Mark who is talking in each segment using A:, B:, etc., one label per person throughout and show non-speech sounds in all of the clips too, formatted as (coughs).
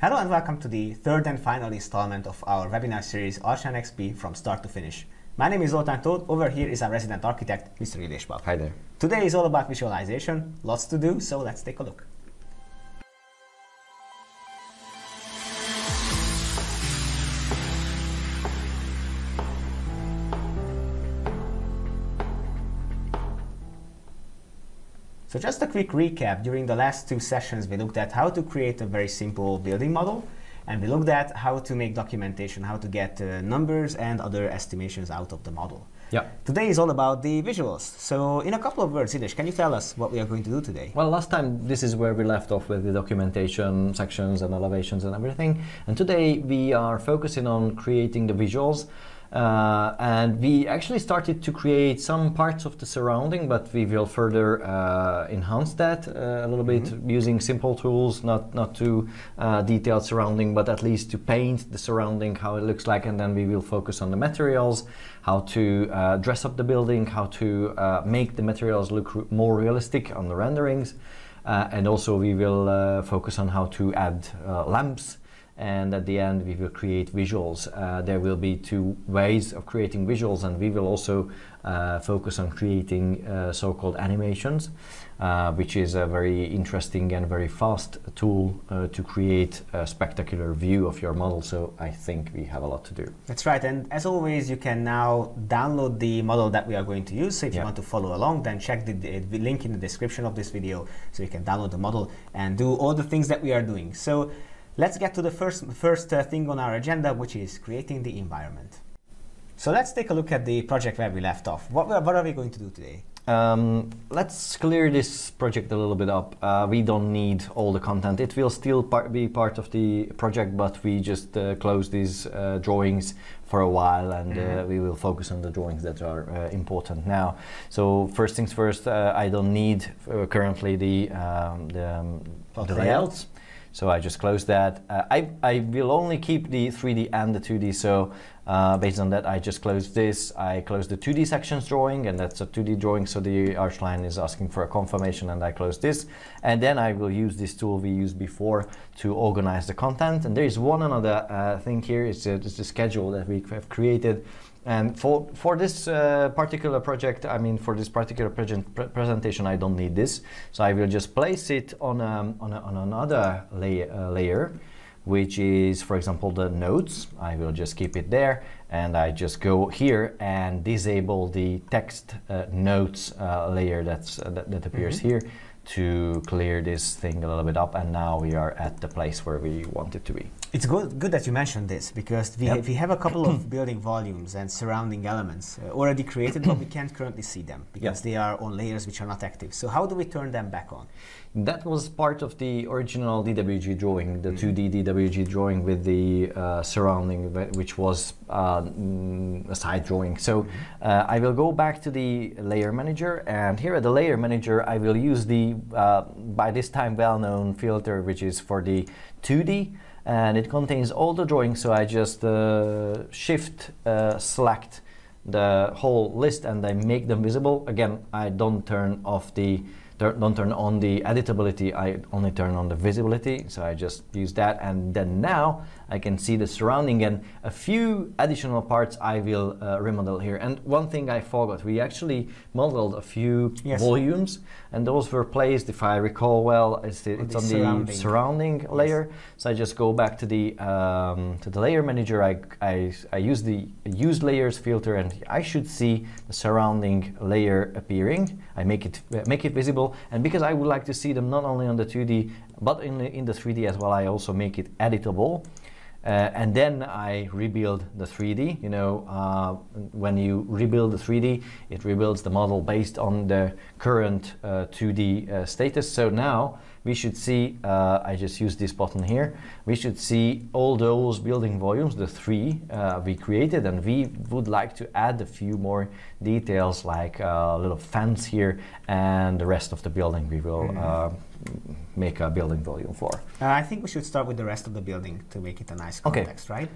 A: Hello and welcome to the third and final installment of our webinar series Archan XP from start to finish. My name is Zoltán Tóth, over here is our resident architect, Mr. Ileshbab. Hi there. Today is all about visualization, lots to do, so let's take a look. So just a quick recap, during the last two sessions we looked at how to create a very simple building model and we looked at how to make documentation, how to get uh, numbers and other estimations out of the model. Yeah. Today is all about the visuals.
B: So in a couple of words, Idish, can you tell us what we are going to do today? Well, last time this is where we left off with the documentation sections and elevations and everything. And today we are focusing on creating the visuals. Uh, and we actually started to create some parts of the surrounding, but we will further uh, enhance that uh, a little bit mm -hmm. using simple tools, not not too uh, detailed surrounding, but at least to paint the surrounding how it looks like, and then we will focus on the materials, how to uh, dress up the building, how to uh, make the materials look more realistic on the renderings. and also we will focus on how to add lamps and at the end we will create visuals. Uh, there will be two ways of creating visuals and we will also uh, focus on creating uh, so-called animations, uh, which is a very interesting and very fast tool uh, to create a spectacular view of your model. So I think we have a lot to do.
A: That's right. And as always, you can now download the model that we are going to use. So if yeah. you want to follow along, then check the, the link in the description of this video so you can download the model and do all the things that we are doing. So Let's get to the first, first uh, thing on our agenda, which is creating the environment. So let's take a look at the project where we left off. What, what are we going to do
B: today? Um, let's clear this project a little bit up. Uh, we don't need all the content. It will still par be part of the project, but we just uh, close these uh, drawings for a while and mm -hmm. we will focus on the drawings that are uh, important now. So first things first, uh, I don't need currently the, um, the, um, the layouts. So I just close that. Uh, I, I will only keep the 3D and the 2D. So uh, based on that, I just close this. I close the 2D sections drawing and that's a 2D drawing. So the arch line is asking for a confirmation and I close this. And then I will use this tool we used before to organize the content. And there is one another uh, thing here. It's, a, uh, it's the schedule that we have created. And for, for this uh, particular project, I mean, for this particular project pre presentation, I don't need this. So I will just place it on, um, on, a, on, another uh, layer, which is, for example, the notes. I will just keep it there. And I just go here and disable the text uh, uh layer that's, uh, that, that, appears mm -hmm. here to clear this thing a little bit up, and now we are at the place where we want it to be.
A: It's good, good that you mentioned this because we, yep. we have a couple of (coughs) building volumes and surrounding elements uh, already created, but we (coughs) can't currently see them because yep. they are on layers which are not active. So how do we turn them back on?
B: That was part of the original DWG drawing, the mm. 2D DWG drawing with the uh, surrounding, which was uh, mm, a side drawing. So mm-hmm. uh, I will go back to the layer manager, and here at the layer manager, I will use the uh, by this time well-known filter, which is for the 2D, and it contains all the drawings. So I just uh, shift uh, select the whole list and I make them visible. Again, I don't turn off the don't turn on the editability, I only turn on the visibility. So I just use that. And then now I can see the surrounding and a few additional parts I will uh, remodel here. And one thing I forgot, we actually modeled a few yes. volumes and those were placed, if I recall well, it's, the, on, it's the, on surrounding. the surrounding, layer. Yes. So I just go back to the um, to the layer manager, I, I, I use the use layers filter and I should see the surrounding layer appearing. I make it, make it visible and because I would like to see them not only on the 2D but in the, in the 3D as well, I also make it editable. Uh, and then I rebuild the 3D. You know, uh, when you rebuild the 3D, it rebuilds the model based on the current uh, 2D uh, status. So now we should see, uh, I just use this button here, we should see all those building volumes, the three uh, we created, and we would like to add a few more details like a little fence here and the rest of the building we will mm -hmm make a building volume for?
A: Uh, I think we should start with the rest of the building to make it a nice context, okay. right?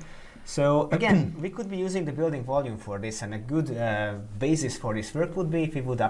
A: So (clears throat) again, we could be using the building volume for this, and a good uh, basis for this work would be if we would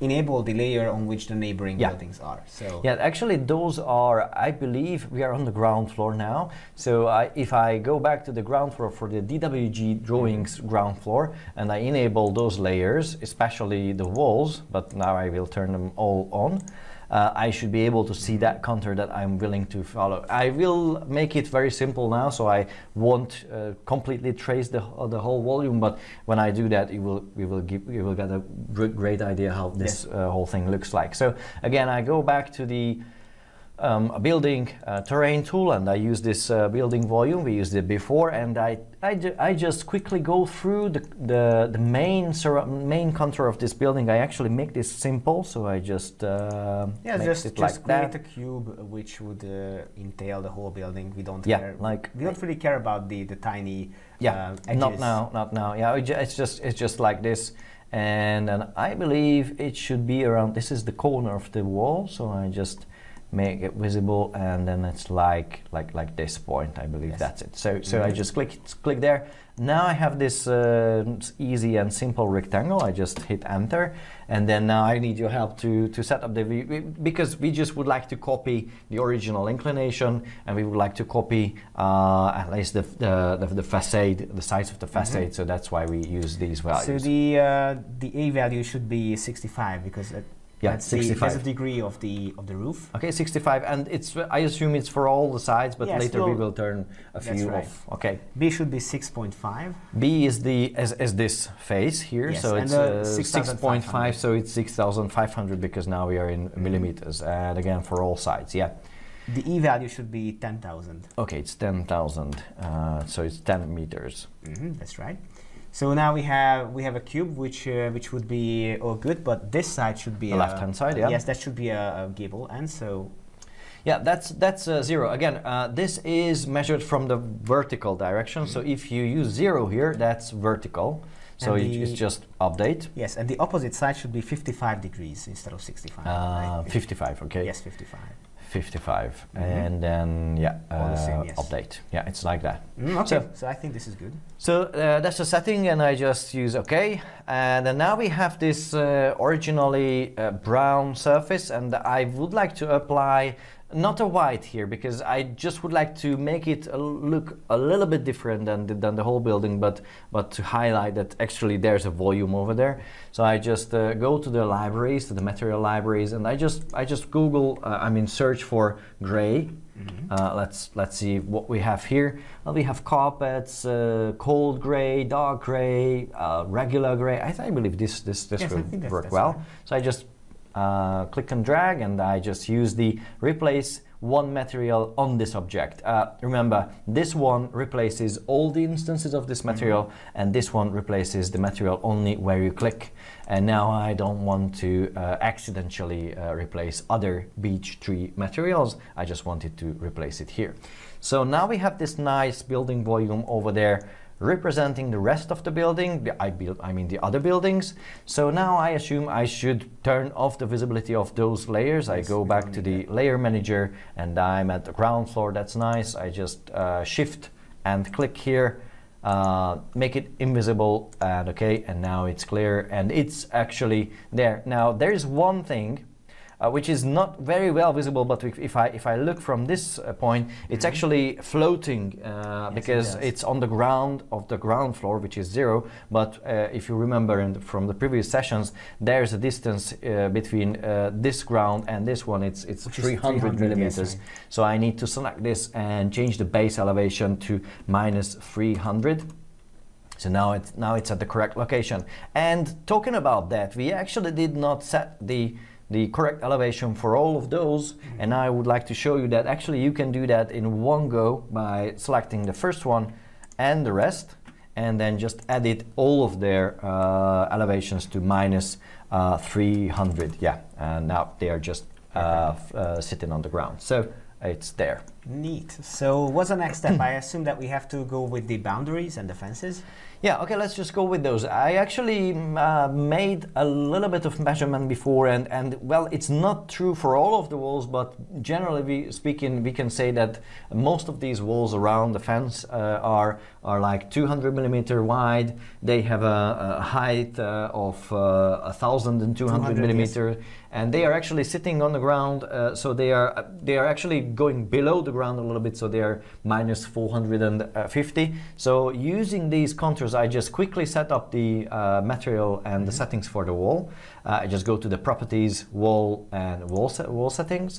A: enable the layer on which the neighboring yeah. buildings are. So
B: yeah, actually, those are. I believe we are on the ground floor now. So I, if I go back to the ground floor for the DWG drawings mm. ground floor, and I enable those layers, especially the walls, but now I will turn them all on uh, I should be able to see that counter that I'm willing to follow. I will make it very simple now, so I won't uh, completely trace the, uh, the whole volume, but when I do that, you will, you will, give, you will get a great idea how this yes. Uh, whole thing looks like. So again, I go back to the um, a building uh, terrain tool and I use this uh, building volume, we used it before and I, I, ju I just quickly go through the, the, the main main contour of this building. I actually make this simple, so I just uh, yeah, just, just like create that. a
A: cube uh, which would uh, entail the whole building. We don't yeah, care. like we don't really care about the, the tiny
B: yeah, uh, not now, not now. Yeah, it's just it's just like this and then I believe it should be around, this is the corner of the wall, so I just make it visible and then it's like like like this point i believe yes. that's it so so i mm-hmm. just click click there now i have this uh, easy and simple rectangle i just hit enter and then now i need your help to to set up the view because we just would like to copy the original inclination and we would like to copy uh, at least the, the, the the facade the size of the mm-hmm. facade mm-hmm. so that's why we use these values
A: so the uh, the a value should
B: be 65 because it yeah, that's 65. The, that's degree of the of the roof. Okay, 65, and it's I assume it's for all the sides, but yes, later we will turn a few right. off. Okay. B should be 6.5. B is the as, as this face here, yes, so it's uh, 6.5, so it's 6,500 because now we are in mm-hmm. millimeters, and again for all sides. Yeah.
A: The E value should be 10,000.
B: Okay, it's 10,000, uh, so it's 10 meters.
A: Mm -hmm, that's right. So now we have we have a cube which uh, which would be all good, but this side should be the left hand side. Yeah. Yes, that should be a, a gable and So.
B: Yeah, that's that's uh, zero. Again, uh, this is measured from the vertical direction. So mm-hmm. if you use zero here, that's vertical. So it's just update. Yes, and the opposite
A: side should be 55 degrees instead of 65.
B: Ah, right? 55, okay. Yes, 55. 55 mm -hmm. and then yeah uh, same, yes. update yeah it's like that mm, okay so, so, i think this is good so uh, that's the setting and i just use ok and then now we have this uh, originally uh, brown surface and i would like to apply not a white here because I just would like to make it a look a little bit different than the, than the whole building, but but to highlight that actually there's a volume over there. So I just uh, go to the libraries, to the material libraries, and I just I just Google. Uh, I mean, search for gray. Mm -hmm. uh, let's let's see what we have here. Well, we have carpets, uh, cold gray, dark gray, uh, regular gray. I, I, believe this this this yes, will work well. Right. So I just uh, click and drag and I just use the replace one material on this object. Uh, remember, this one replaces all the instances of this material mm -hmm. and this one replaces the material only where you click. And now I don't want to uh, accidentally uh, replace other beech tree materials. I just wanted to replace it here. So now we have this nice building volume over there representing the rest of the building, the, I, build, I mean the other buildings. So now I assume I should turn off the visibility of those layers. Yes, I go back to the that. layer manager and I'm at the ground floor, that's nice. I just uh, shift and click here, uh, make it invisible and okay, and now it's clear and it's actually there. Now there's one thing uh, which is not very well visible, but if I, if I look from this uh, point, it's mm -hmm. actually floating uh, yes, because it it's on the ground of the ground floor, which is zero. But uh, if you remember the, from the previous sessions, there's a distance uh, between uh, this ground and this one. It's, it's 300, 300, millimeters. Yes, So I need to select this and change the base elevation to minus 300. So now it's, now it's at the correct location. And talking about that, we actually did not set the the correct elevation for all of those and I would like to show you that actually you can do that in one go by selecting the first one and the rest and then just edit all of their uh, elevations to minus, uh, 300 yeah and now they are just uh, uh, sitting on the ground so it's there
A: neat so what's the next step I assume that we have to go with the boundaries
B: and the fences yeah, okay, let's just go with those. I actually mm, uh, made a little bit of measurement before and, and well, it's not true for all of the walls, but generally we, speaking, we can say that most of these walls around the fence uh, are, are like 200 millimeter wide. They have a, a height uh, of uh, 1,200 200, millimeter. Yes and they are actually sitting on the ground. Uh, so they are uh, they are actually going below the ground a little bit. So they are minus 450. So using these contours, I just quickly set up the uh, material and mm -hmm. the mm-hmm. settings for the wall. Uh, I just go to the properties, wall, and wall, wall settings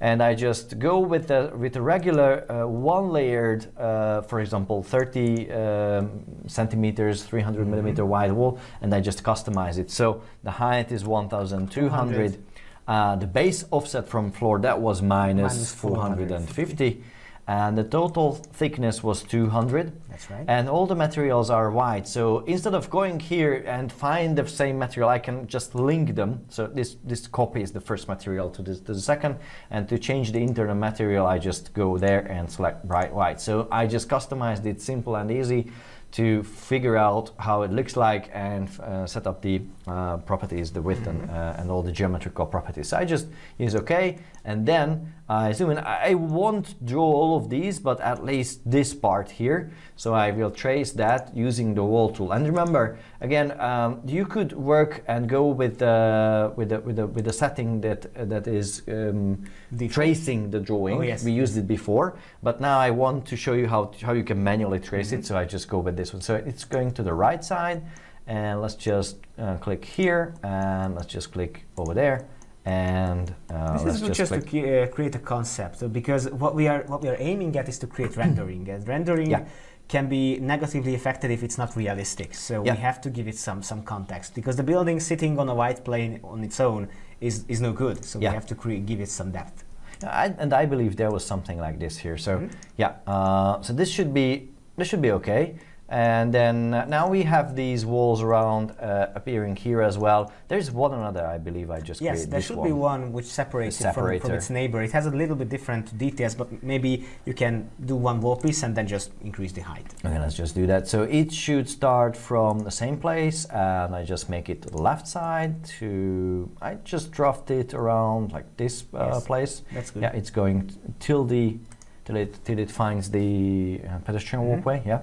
B: and I just go with the with a regular uh, one-layered, uh, for example, 30 um, centimeters, 300 mm-hmm. millimeter wide wall, and I just customize it. So the height is 1,200. Uh, the base offset from floor that was minus, minus 450. 450 and the total thickness was 200. That's right. And all the materials are white. So instead of going here and find the same material, I can just link them. So this, this copy is the first material to, this, to the second. And to change the internal material, I just go there and select bright white. So I just customized it simple and easy to figure out how it looks like and uh, set up the uh, properties, the width and, mm-hmm. uh, and all the geometrical properties. So I just use OK and then I zoom in. I won't draw all of these, but at least this part here. So I will trace that using the wall tool. And remember, again, um, you could work and go with uh, with the, with the, with the setting that uh, that is um, tracing the drawing. Oh, yes. We used it before, but now I want to show you how how you can manually trace mm -hmm. it. So I just go with this one. So it's going to the right side and let's just uh, click here and let's just click over there and uh, this is just, to uh, create a concept
A: because what we are what we are aiming at is to create (coughs) rendering and rendering yeah. can be negatively affected if it's not realistic so yeah. we have to give it some some context because the building sitting on a white plane on its own is is no good so yeah. we have to create, give it some
B: depth I, and I believe there was something like this here so mm -hmm. yeah uh, so this should be this should be okay and then uh, now we have these walls around uh, appearing here as well. There's one another, I believe I just Yes, there should one. be
A: one which separates it from, from, its
B: neighbor. It has a little bit different
A: details, but maybe you can do one wall piece and then just increase the height.
B: Okay, let's just do that. So it should start from the same place and I just make it to the left side to, I just draft it around like this uh, yes, place. That's good. Yeah, it's going till the, till it, till it finds the uh, pedestrian mm -hmm. walkway, yeah.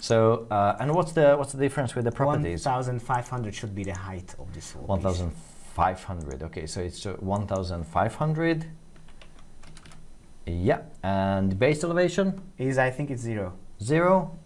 B: So, uh, and what's the what's the difference with the properties? 1,500 should be the height of this wall. 1,500. Okay, so it's uh, 1,500. Yeah, and base elevation is I think it's zero. Zero.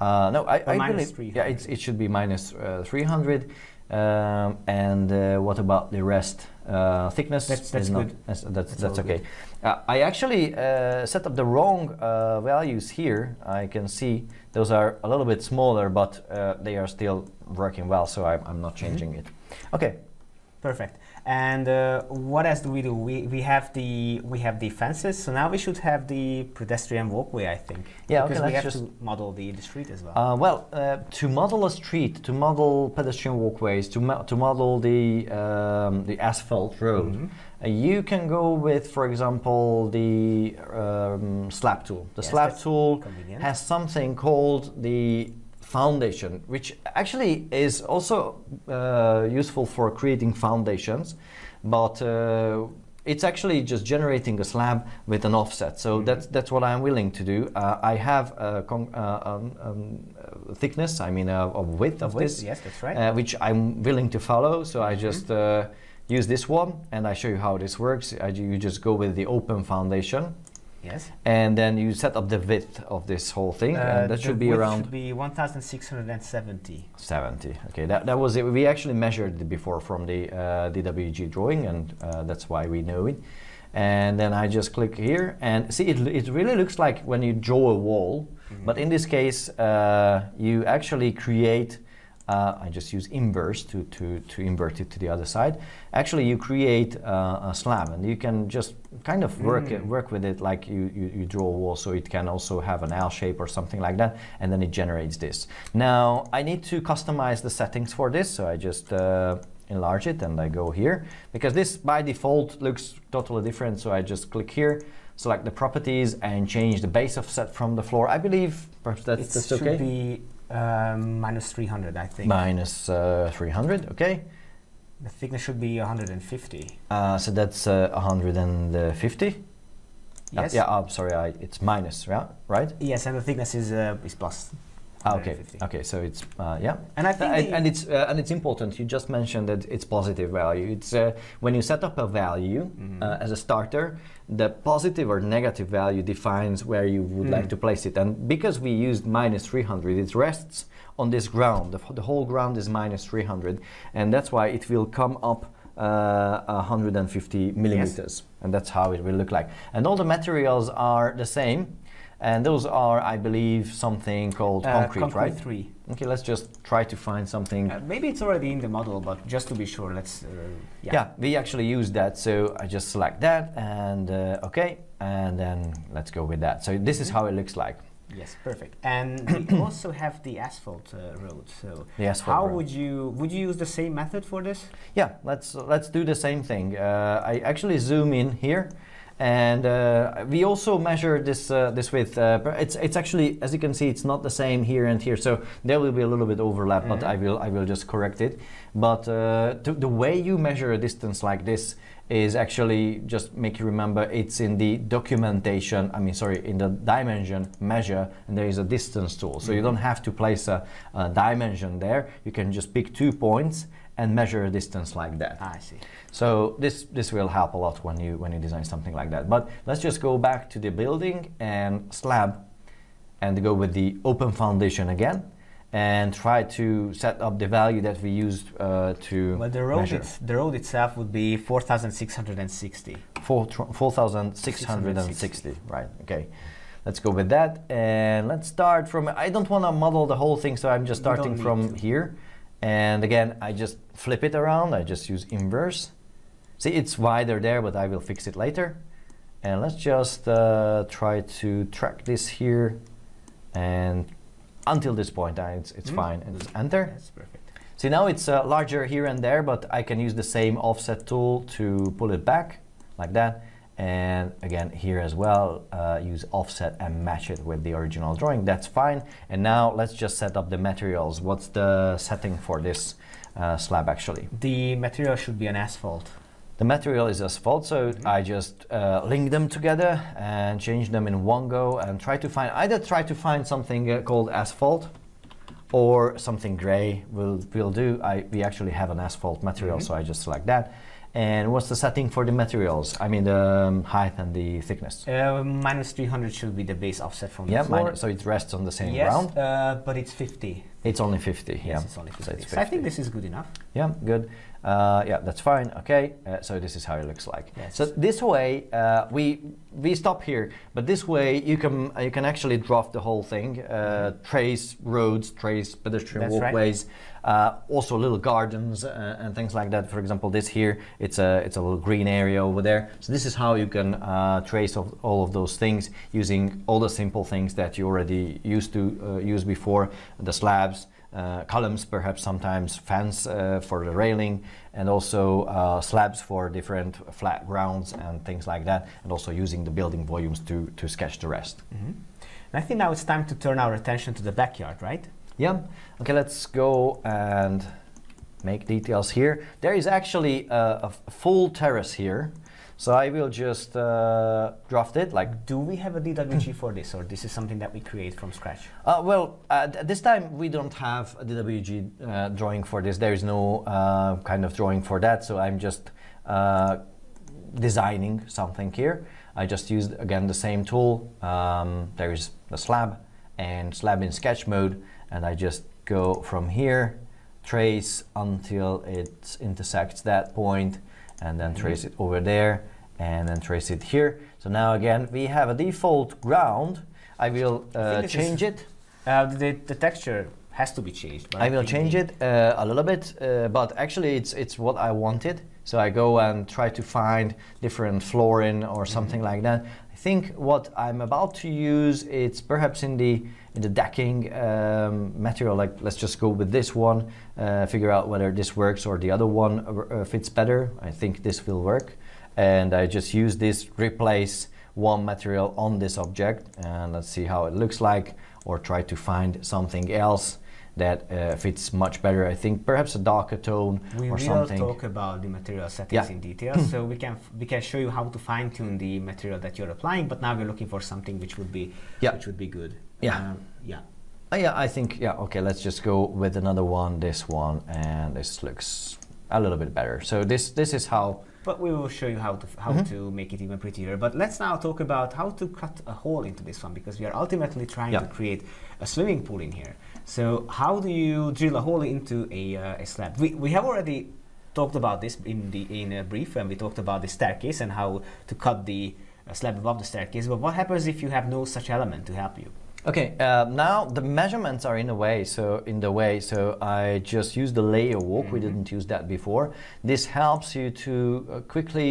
B: Uh, no, I, I believe yeah, it should be minus, uh, 300. Um, and uh, what about the rest? Uh, thickness that's, that's good. that's that's, that's okay. Uh, I actually set up the wrong values here. I can see those are a little bit smaller, but uh, they are still working well, so I'm, I'm not mm-hmm. changing mm -hmm. it. Okay.
A: Perfect. And uh, what else do we do? We, we have the we have the fences,
B: so now we should have the pedestrian walkway, I think. Yeah, because okay, we have just
A: to model the, the street as well. Uh,
B: well, uh, to model a street, to model pedestrian walkways, to mo to model the um, the asphalt road. Mm -hmm. Uh, you can go with, for example, the um, slab tool. The yes, slab tool convenient. has something called the foundation, which actually is also uh, useful for creating foundations, but uh, it's actually just generating a slab with an offset. So mm -hmm. that's that's what I'm willing to do. Uh, I have a uh, um, um, thickness, I mean a, uh, width of, this, yes, that's right, which I'm willing to follow. So mm -hmm. I mm-hmm. just use this one and I show you how this works. You just go with the open foundation. Yes. And then you set up the width of this whole thing, uh, and that should be around. Should
A: be 1,670.
B: 70. Okay, that, that was it. We actually measured it before from the uh, DWG drawing, and uh, that's why we know it. And then I just click here, and see, it, it really looks like when you draw a wall, mm -hmm. but in this case, uh, you actually create uh, I just use inverse to, to, to invert it to the other side. Actually, you create uh, a slab and you can just kind of work, mm. it, work with it like you, you, you, draw a wall so it can also have an L shape or something like that and then it generates this. Now, I need to customize the settings for this, so I just uh, enlarge it and I go here because this by default looks totally different, so I just click here select the properties and change the base offset from the floor. I believe perhaps that's, that's okay. Um, 300, I think. Minus, uh, 300, okay. The
A: thickness should be 150.
B: Uh, so that's uh, 150? Yes. yeah, I'm uh, sorry, I, it's minus, yeah, right? Yes, and the thickness is, uh, is plus Ah, okay. Okay. So it's uh, yeah, and I uh, think, uh, and it's uh, and it's important. You just mentioned that it's positive value. It's uh, when you set up a value mm -hmm. as a starter, the positive or negative value defines where you would mm. like to place it. And because we used minus 300, it rests on this ground. The, the whole ground is minus 300, and that's why it will come up. 150 millimeters, yes. and that's how it will look like. And all the materials are the same and those are, I believe, something called uh, concrete, concrete right? three. Okay, let's just try to find something. Uh, maybe it's already in the model, but just to be sure, let's.
A: Uh, yeah. yeah,
B: we actually use that. So I just select that and okay, and then let's go with that. So this is mm-hmm. how it looks like.
A: Yes, perfect. And we (coughs) also have the asphalt uh, road. So asphalt how road. would you would you use the
B: same method for this? Yeah, let's let's do the same thing. Uh, I actually zoom in here and uh, we also measure this uh, this with uh, it's it's actually as you can see it's not the same here and here, so there will be a little bit overlap. Mm -hmm. But mm-hmm. I will I will just correct it. But uh, the way you measure a distance like this is actually just make you remember it's in the documentation. I mean, sorry, in the dimension measure, and there is a distance tool, so mm -hmm. you mm-hmm. don't have to place a, a dimension there. You can just pick two points and measure a distance like that. I see. So this this will help a lot when you when you design something like that. But let's just go back to the building and slab, and go with the open foundation again, and try to set up the value that we used uh, to well, the road the road itself would be 4,660. 4,660, 4, right? Okay. Let's go with that and let's start from, I don't want to model the whole thing, so I'm just starting from to. here. And again, I just flip it around. I just use inverse See, it's why they're there, but I will fix it later. And let's just uh, try to track this here. And until this point, uh, it's, it's mm. fine. And just enter. That's perfect. See, now it's uh, larger here and there, but I can use the same offset tool to pull it back like that. And again, here as well, uh, use offset and match it with the original drawing. That's fine. And now let's just set up the materials. What's the setting for this uh, slab actually? The material should be an asphalt. The material is asphalt, so mm -hmm. I just uh, link them together and change them in one go and try to find, either try to find something uh, called asphalt or something gray will, will do. I, we actually have an asphalt material, mm -hmm. so I just select that. And what's the setting for the materials? I mean, the um, height and the thickness.
A: Uh, minus 300 should be the base offset from the yeah, floor. Yeah, so
B: it rests on the same yes, ground.
A: Uh, but it's
B: 50. It's only 50. Yes, yeah. it's only 50. So, it's 50. so I think this is good enough. Yeah, good. Uh, yeah, that's fine. Okay, uh, so this is how it looks like. Yes. So this way, uh, we we stop here, but this way you can uh, you can actually draft the whole thing, uh, trace roads, trace pedestrian that's walkways, right. Uh, also little gardens and things like that. For example, this here, it's a it's a little green area over there. So this is how you can trace of all of those things using all the simple things that you already used to use before, the slabs uh, columns, perhaps sometimes fans uh, for the railing, and also uh, slabs for different flat grounds and things like that, and also using the building volumes to, to sketch the rest.
A: Mm -hmm. And I think now it's time to turn our attention to the backyard, right?
B: Yeah. Okay, let's go and make details here. There is actually a, a full terrace here so I will just uh, draft it. Like, do we have a DWG hmm. for this, or this is something that we create from scratch? Uh, well, uh, this time we don't have a DWG uh, drawing for this. There is no uh, kind of drawing for that. So I'm just uh, designing something here. I just used again the same tool. Um, there is the slab and slab in sketch mode, and I just go from here, trace until it intersects that point and then trace it over there and then trace it here. So now again, we have a default ground. I will uh, I change is, it. Uh, the, the texture
A: has to be changed. I will change
B: it uh, a little bit, uh, but actually it's, it's what I wanted. So I go and try to find different flooring or mm-hmm. something mm -hmm. like that. I think what I'm about to use, it's perhaps in the in the decking um, material, like let's just go with this one, uh, figure out whether this works or the other one uh, uh, fits better. I think this will work. And I just use this replace one material on this object and let's see how it looks like or try to find something else that uh, fits much better. I think perhaps a darker tone we or something. We will
A: talk about the material settings yeah. in (clears throat) detail, so we can we can show you how to fine tune the material that you're applying. But now we're looking for something which would be yeah. which would be good. Yeah. Um, yeah.
B: Oh, yeah, I think, yeah, okay, let's just go with another one, this one, and this looks a little bit better. So this this is how...
A: But we will show you how to how mm -hmm. to make it even prettier. But let's now talk about how to cut a hole into this one, because we are ultimately trying yeah. to create a swimming pool in here. So how do you drill a hole into a, uh, a slab? We, we have already talked about this in the in a brief when we talked about the staircase and how to cut the uh, slab above the staircase. But what happens if you have no such element to help you?
B: Okay, uh, now the measurements are in the way. So in the way, so I just used the layer walk. Mm -hmm. We mm-hmm. didn't use that before. This helps you to uh, quickly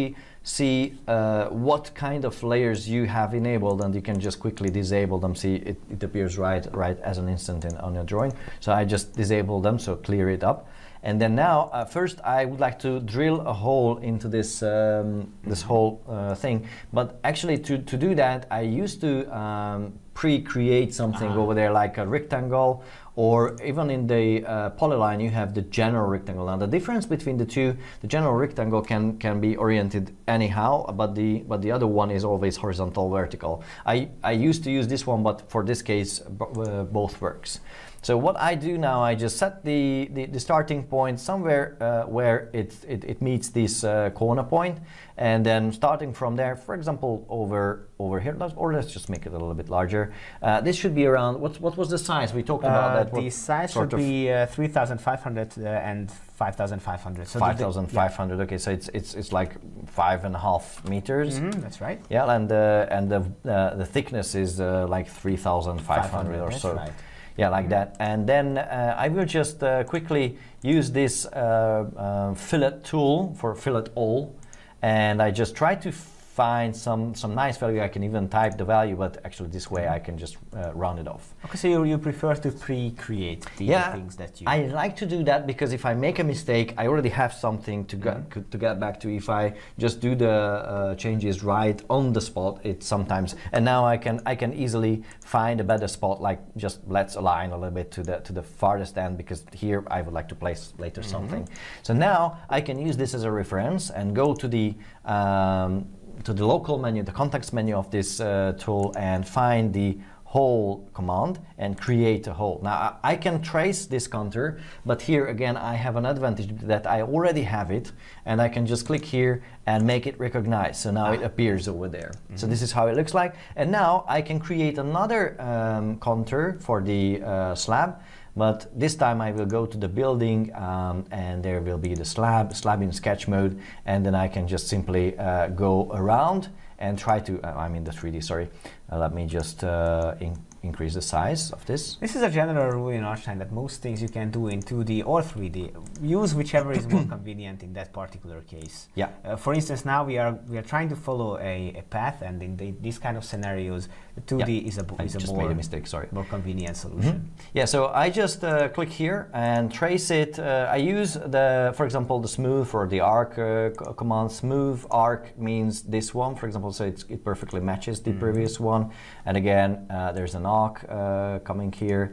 B: see uh, what kind of layers you have enabled, and you can just quickly disable them. See, it, it appears right, right as an instant in, on your drawing. So I just disable them, so clear it up. And then now, uh, first, I would like to drill a hole into this um, this whole uh, thing. But actually, to, to do that, I used to um, pre-create something ah. over there, like a rectangle, or even in the uh, polyline, you have the general rectangle. And the difference between the two, the general rectangle can can be oriented anyhow, but the but the other one is always horizontal, vertical. I I used to use this one, but for this case, uh, both works. So what I do now, I just set the, the, the starting point somewhere uh, where it, it, it, meets this uh, corner point, and then starting from there, for example, over over here, or let's just make it a little bit larger. Uh, this should be around, what, what was the size? We talked about uh, that. The size should be
A: uh, 3,500 uh, and 5,500. So 5,500,
B: yeah. okay, so it's, it's, it's like five and a half meters. Mm that's right. Yeah, and, uh, and the, the thickness is like 3,500 or so. Right. Yeah, like that. And then uh, I will just uh, quickly use this uh, uh, fillet tool for fillet all. And I just try to find some, some nice value. I can even type the value, but actually this way I can just uh, round it off.
A: Okay, so you, you prefer to pre-create the yeah, things that you... I
B: like to do that because if I make a mistake, I already have something to, get, mm -hmm. to get back to. If I just do the uh, changes right on the spot, it sometimes... And now I can, I can easily find a better spot, like just let's align a little bit to the, to the farthest end because here I would like to place later mm -hmm. something. So now I can use this as a reference and go to the... Um, to the local menu, the context menu of this uh, tool and find the hole command and create a hole. Now I can trace this contour, but here again I have an advantage that I already have it and I can just click here and make it recognize. So now ah. it appears over there. Mm -hmm. So mm-hmm. this is how it looks like. And now I can create another um, contour for the uh, slab but this time I will go to the building um, and there will be the slab, slab in sketch mode, and then I can just simply uh, go around and try to, uh, I mean the 3D, sorry. Uh, let me just uh, in increase the size of this. This is a general rule in Archstein
A: that most things you can do in 2D or 3D. Use whichever is more (coughs) convenient in that particular case. Yeah. Uh, for instance, now we are, we are trying to follow a, a path and in the, these kind of scenarios, 2D yeah. is is a more, a mistake. Sorry, more convenient solution. Mm
B: -hmm. Yeah, so I just uh, click here and trace it. Uh, I use the, for example, the smooth or the arc uh, command. Smooth arc means this one, for example, so it perfectly matches the mm -hmm. previous one. And again, uh, there's an arc uh, coming here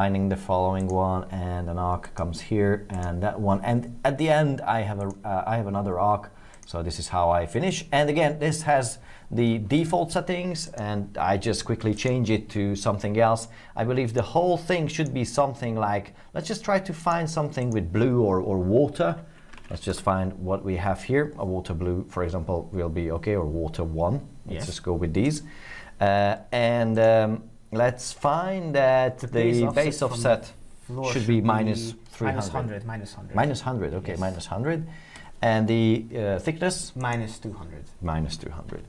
B: finding the following one and an arc comes here and that one and at the end I have a uh, I have another arc so this is how I finish. And again, this has the default settings and I just quickly change it to something else. I believe the whole thing should be something like, let's just try to find something with blue or, or water. Let's just find what we have here. A water blue, for example, will be okay, or water one. Let's yes. just go with these. Uh, and um, let's find that the, base, base offset, should be, be minus 300. Minus 100, minus 100. Minus 100, okay, yes. minus 100. And the uh, thickness? Minus 200. Minus 200.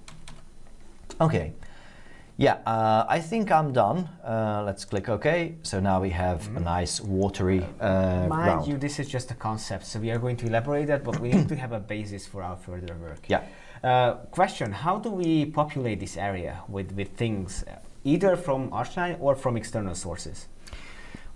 B: Okay. Yeah, uh, I think I'm done. Uh, let's click OK. So now we have mm -hmm. a mm-hmm. nice watery uh, Mind you, this is just a concept, so we are going to elaborate that, but
A: we need to have a basis for our further work. Yeah. Uh, question, how do we populate this area with, with things, either from Archline or from external sources?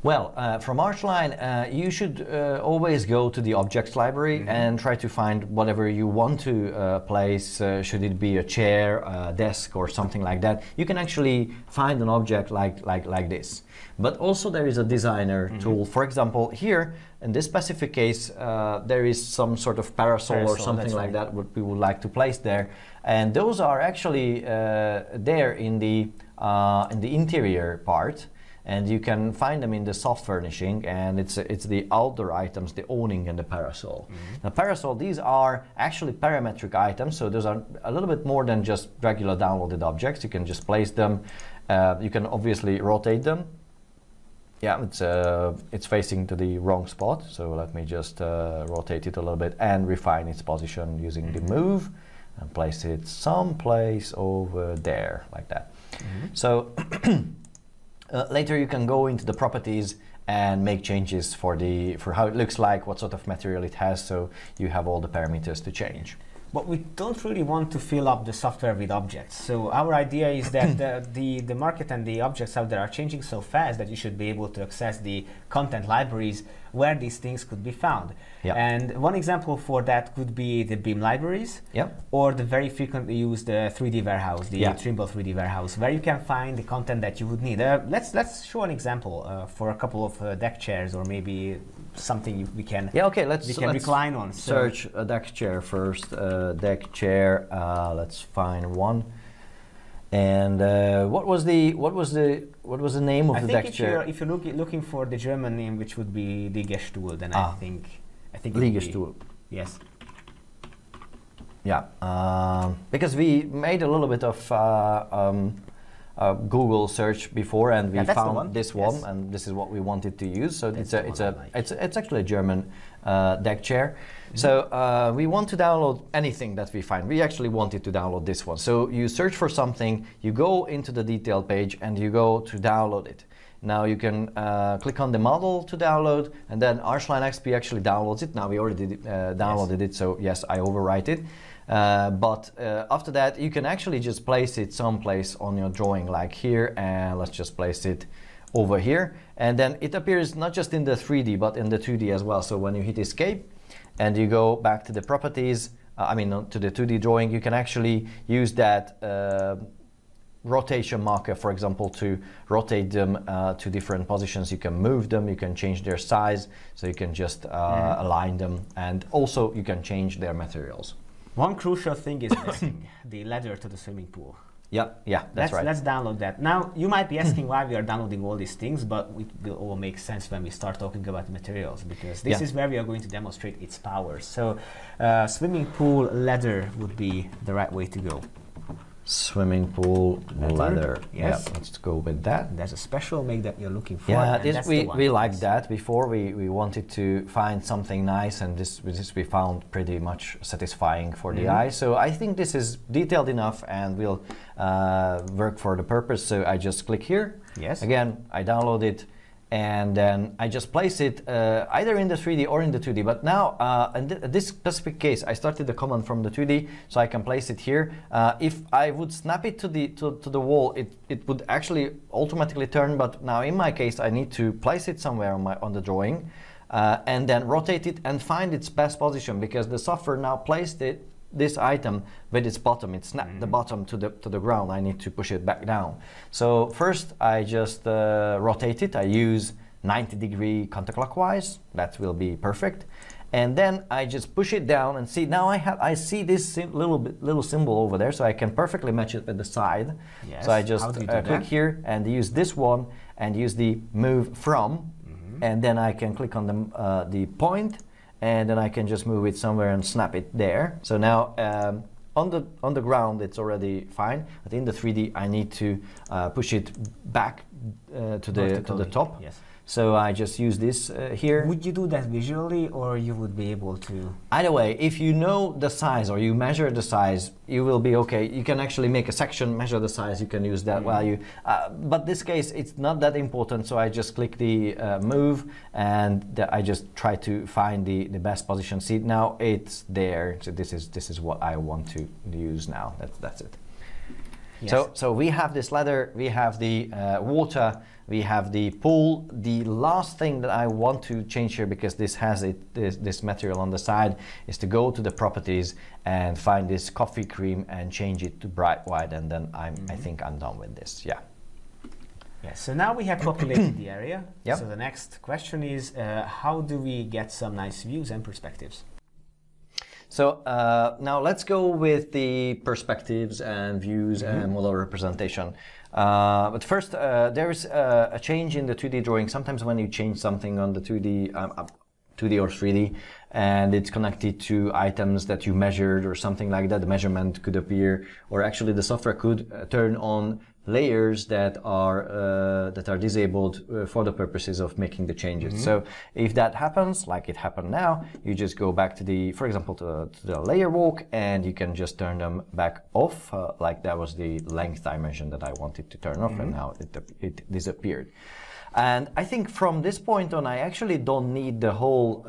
B: Well, uh, from Archline, uh, you should uh, always go to the objects library mm -hmm. and try to find whatever you want to uh, place. Uh, should it be a chair, a desk, or something like that? You can actually find an object like, like, like this. But also there is a designer mm -hmm. tool. For example, here, in this specific case, uh, there is some sort of parasol, parasol or something like right. that what we would like to place there. And those are actually there in the, in the interior part and you can find them in the soft furnishing and it's it's the outdoor items the awning and the parasol mm -hmm. now parasol these are actually parametric items so those are a little bit more than just regular downloaded objects you can just place them uh, you can obviously rotate them yeah it's uh, it's facing to the wrong spot so let me just uh, rotate it a little bit and refine its position using mm -hmm. the mm-hmm. move and place it someplace over there like that mm -hmm. so (clears throat) Uh, later you can go into the properties and make changes for the for how it looks like, what sort of material it has, so you have all the parameters to change. But we
A: don't really want to fill up the software with objects. So our idea is that (coughs) the, the, the, market and the objects out there are changing so fast that you should be able to access the content libraries where these things could be found. Yep. And one example for that could be the BIM libraries yep. or the very frequently used uh, 3D warehouse, the yep. Trimble 3D warehouse, where you can find the content that you would need. Uh, let's let's show an example uh, for a couple of uh, deck chairs or maybe something we can yeah okay let's we can let's recline on. So
B: search a deck chair first. Uh, deck chair. Uh, let's find one. And uh, what was the what was the what was the name of I the think If you're,
A: if you're look, looking for the German name, which would be the Gestuhl, then ah. I think I think Liegestuhl. Yes.
B: Yeah, uh, because we made a little bit of uh, um, Google search before, and we yeah, found one. this one, yes. and this is what we wanted to use. So that's it's a, it's a, like. it's it's actually a German uh, deck chair. Mm -hmm. So uh, we want to download anything that we find. We actually wanted to download this one. So you search for something, you go into the detail page, and you go to download it. Now you can uh, click on the model to download, and then Archline XP actually downloads it. Now we already uh, downloaded yes. it, so yes, I overwrite it. Uh, but uh, after that, you can actually just place it someplace on your drawing like here and let's just place it over here. And then it appears not just in the 3D, but in the 2D as well. So when you hit escape and you go back to the properties, uh, I mean, uh, to the 2D drawing, you can actually use that uh, rotation marker, for example, to rotate them uh, to different positions. You can move them, you can change their size, so you can just uh, mm-hmm. align them, and also you can change their materials. One crucial thing is missing
A: (coughs) the ladder to the swimming pool.
B: Yeah, yeah, that's let's, right. Let's
A: download that. Now, you might be asking (laughs) why we are downloading all these things, but it will all make sense when we start talking about materials because this yeah. is where we are going to demonstrate its powers. So, uh, swimming pool ladder would be the right way to go
B: swimming pool leather. leather. Yes. Yep, let's go with that.
A: There's a special make that you're looking for. Yeah, this, we,
B: we liked that before. We, we wanted to find something nice and this, this we found pretty much satisfying for mm -hmm. the mm-hmm. eye. So I think this is detailed enough and will uh, work for the purpose. So I just click here. Yes. Again, I download it and then I just place it uh, either in the 3D or in the 2D. But now, uh, in th this specific case, I started the command from the 2D, so I can place it here. Uh, if I would snap it to the to, to the wall, it, it would actually automatically turn, but now in my case, I need to place it somewhere on, my, on the drawing, uh, and then rotate it and find its best position, because the software now placed it this item with its bottom. It snapped mm the mm-hmm. bottom to the, to the ground. I need to push it back down. So first I just uh, rotate it. I use 90 degree counterclockwise. That will be perfect. And then I just push it down and see, now I, have, I see this little, bit, little symbol over there, so I can perfectly match it with the side. Yes. So I just uh, click here and use this one and use the move from, mm -hmm. and then I can click on the, uh, the point, and then I can just move it somewhere and snap it there. So now um, on the on the ground it's already fine, but in the 3D I need to uh, push it back uh, to the to the top. Yes. So I just use this uh, here. Would you do that visually or you would be able to? Either way, if you know the size or you measure the size, you will be okay. You can actually make a section, measure the size, you can use that mm -hmm. value. Uh, but this case, it's not that important. So I just click the uh, move and the, I just try to find the, the best position. See, now it's there. So this is, this is what I want to use now. That, that's it. So, so we have this ladder, we have the uh, water, we have the pool. The last thing that I want to change here, because this has it, this, this material on the side, is to go to the properties and find this coffee cream and change it to bright white, and then I'm, mm -hmm. I mm-hmm. think I'm done with this. Yeah. Yeah,
A: so now we have populated the area. (clears throat) Yep. So the next question is, uh, how do we get some nice views and perspectives?
B: So uh, now let's go with the perspectives and views mm-hmm. and model representation. Uh, but first, uh, there is uh, a, change in the 2D drawing. Sometimes when you change something on the 2D, um, 2D uh, or 3D, and it's connected to items that you measured or something like that. The measurement could appear, or actually the software could uh, turn on layers that are uh, that are disabled uh, for the purposes of making the changes. Mm -hmm. So if that happens, like it happened now, you just go back to the, for example, to, to the layer walk, and you can just turn them back off. Uh, like that was the length dimension that I wanted to turn off, mm -hmm. and mm-hmm. now it, it disappeared. And I think from this point on, I actually don't need the whole uh,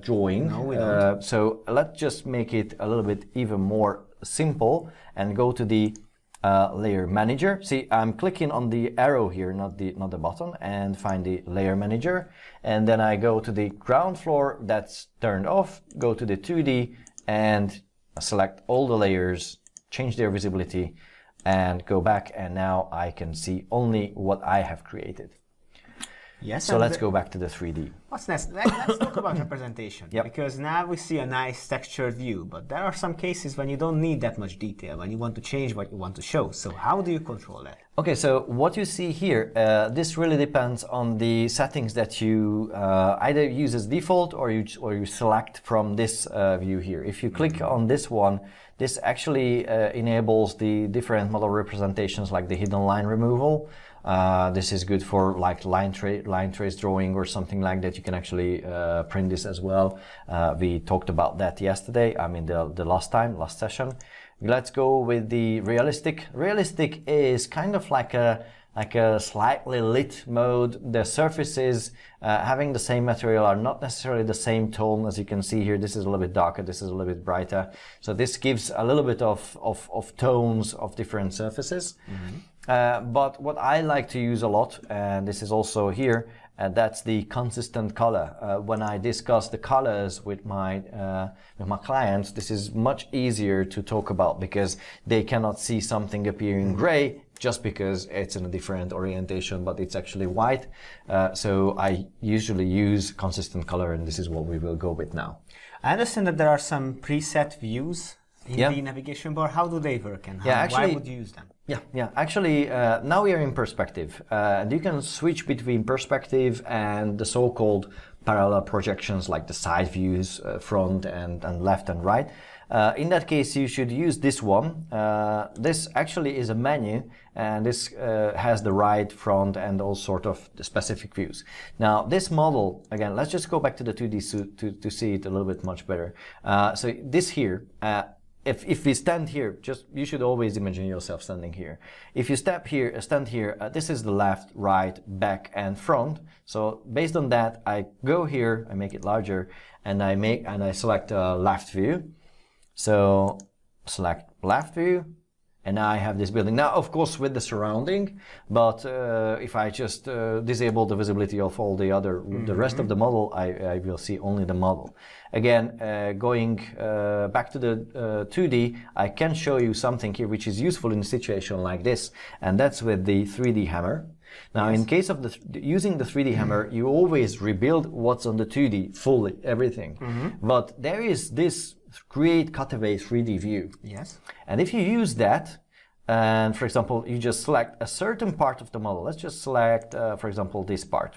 B: drawing. No, we uh, don't. so let's just make it a little bit even more simple and go to the uh, layer manager. See, I'm clicking on the arrow here, not the not the button, and find the layer manager. And then I go to the ground floor that's turned off, go to the 2D and select all the layers, change their visibility and go back and now I can see only what I have created. Yes. So let's go back to the 3D.
A: What's next? Let, us talk about (coughs) representation.
B: Yep. Because now we see a nice textured
A: view, but there are some cases when you don't need that much detail, when you want to change what you want to show. So how do you control that?
B: Okay, so what you see here, uh, this really depends on the settings that you uh, either use as default or you, or you select from this uh, view here. If you click mm-hmm. on this one, this actually uh, enables the different model representations like the hidden line removal. Uh, this is good for like line, tra line trace drawing or something like that. You can actually uh, print this as well. Uh, we talked about that yesterday. I mean, the, the last time, last session. Let's go with the realistic. Realistic is kind of like a like a slightly lit mode. The surfaces uh, having the same material are not necessarily the same tone as you can see here. This is a little bit darker, this is a little bit brighter. So this gives a little bit of, of, of tones of different surfaces. Mm -hmm. Uh, but what I like to use a lot, and this is also here, and uh, that's the consistent color. Uh, when I discuss the colors with my uh, with my clients, this is much easier to talk about because they cannot see something appearing mm-hmm. gray just because it's in a different orientation, but it's actually white. Uh, so I usually use consistent color, and this is what we will go with now.
A: I understand that there are some preset views in yeah. the navigation bar? How do they work and how, actually, why would you use them?
B: Yeah, yeah. Actually, uh, now we are in perspective, uh, and you can switch between perspective and the so-called parallel projections, like the side views, uh, front and, and left and right. Uh, in that case, you should use this one. Uh, this actually is a menu, and this uh, has the right, front, and all sort of specific views. Now, this model again. Let's just go back to the 2D to to see it a little bit much better. so this here if, if we stand here, just you should always imagine yourself standing here. If you step here, uh, stand here, uh, this is the left, right, back, and front. So based on that, I go here, I make it larger, and I make and I select a left view. So select left view, and now I have this building. Now, of course, with the surrounding, but uh, if I just uh, disable the visibility of all the other, mm-hmm. the rest of the mm-hmm. model, I, I, will see only the model. Again, uh, going uh, back to the 2D, uh, I can show you something here which is useful in a situation like this, and that's with the 3D hammer. Now, yes. in case of the th- using the 3D hammer, mm-hmm. you always rebuild what's on the 2D fully, everything. Mm-hmm. But there is this create cutaway 3D view. Yes. And if you use that, and for example, you just select a certain part of the model. Let's just select, uh, for example, this part.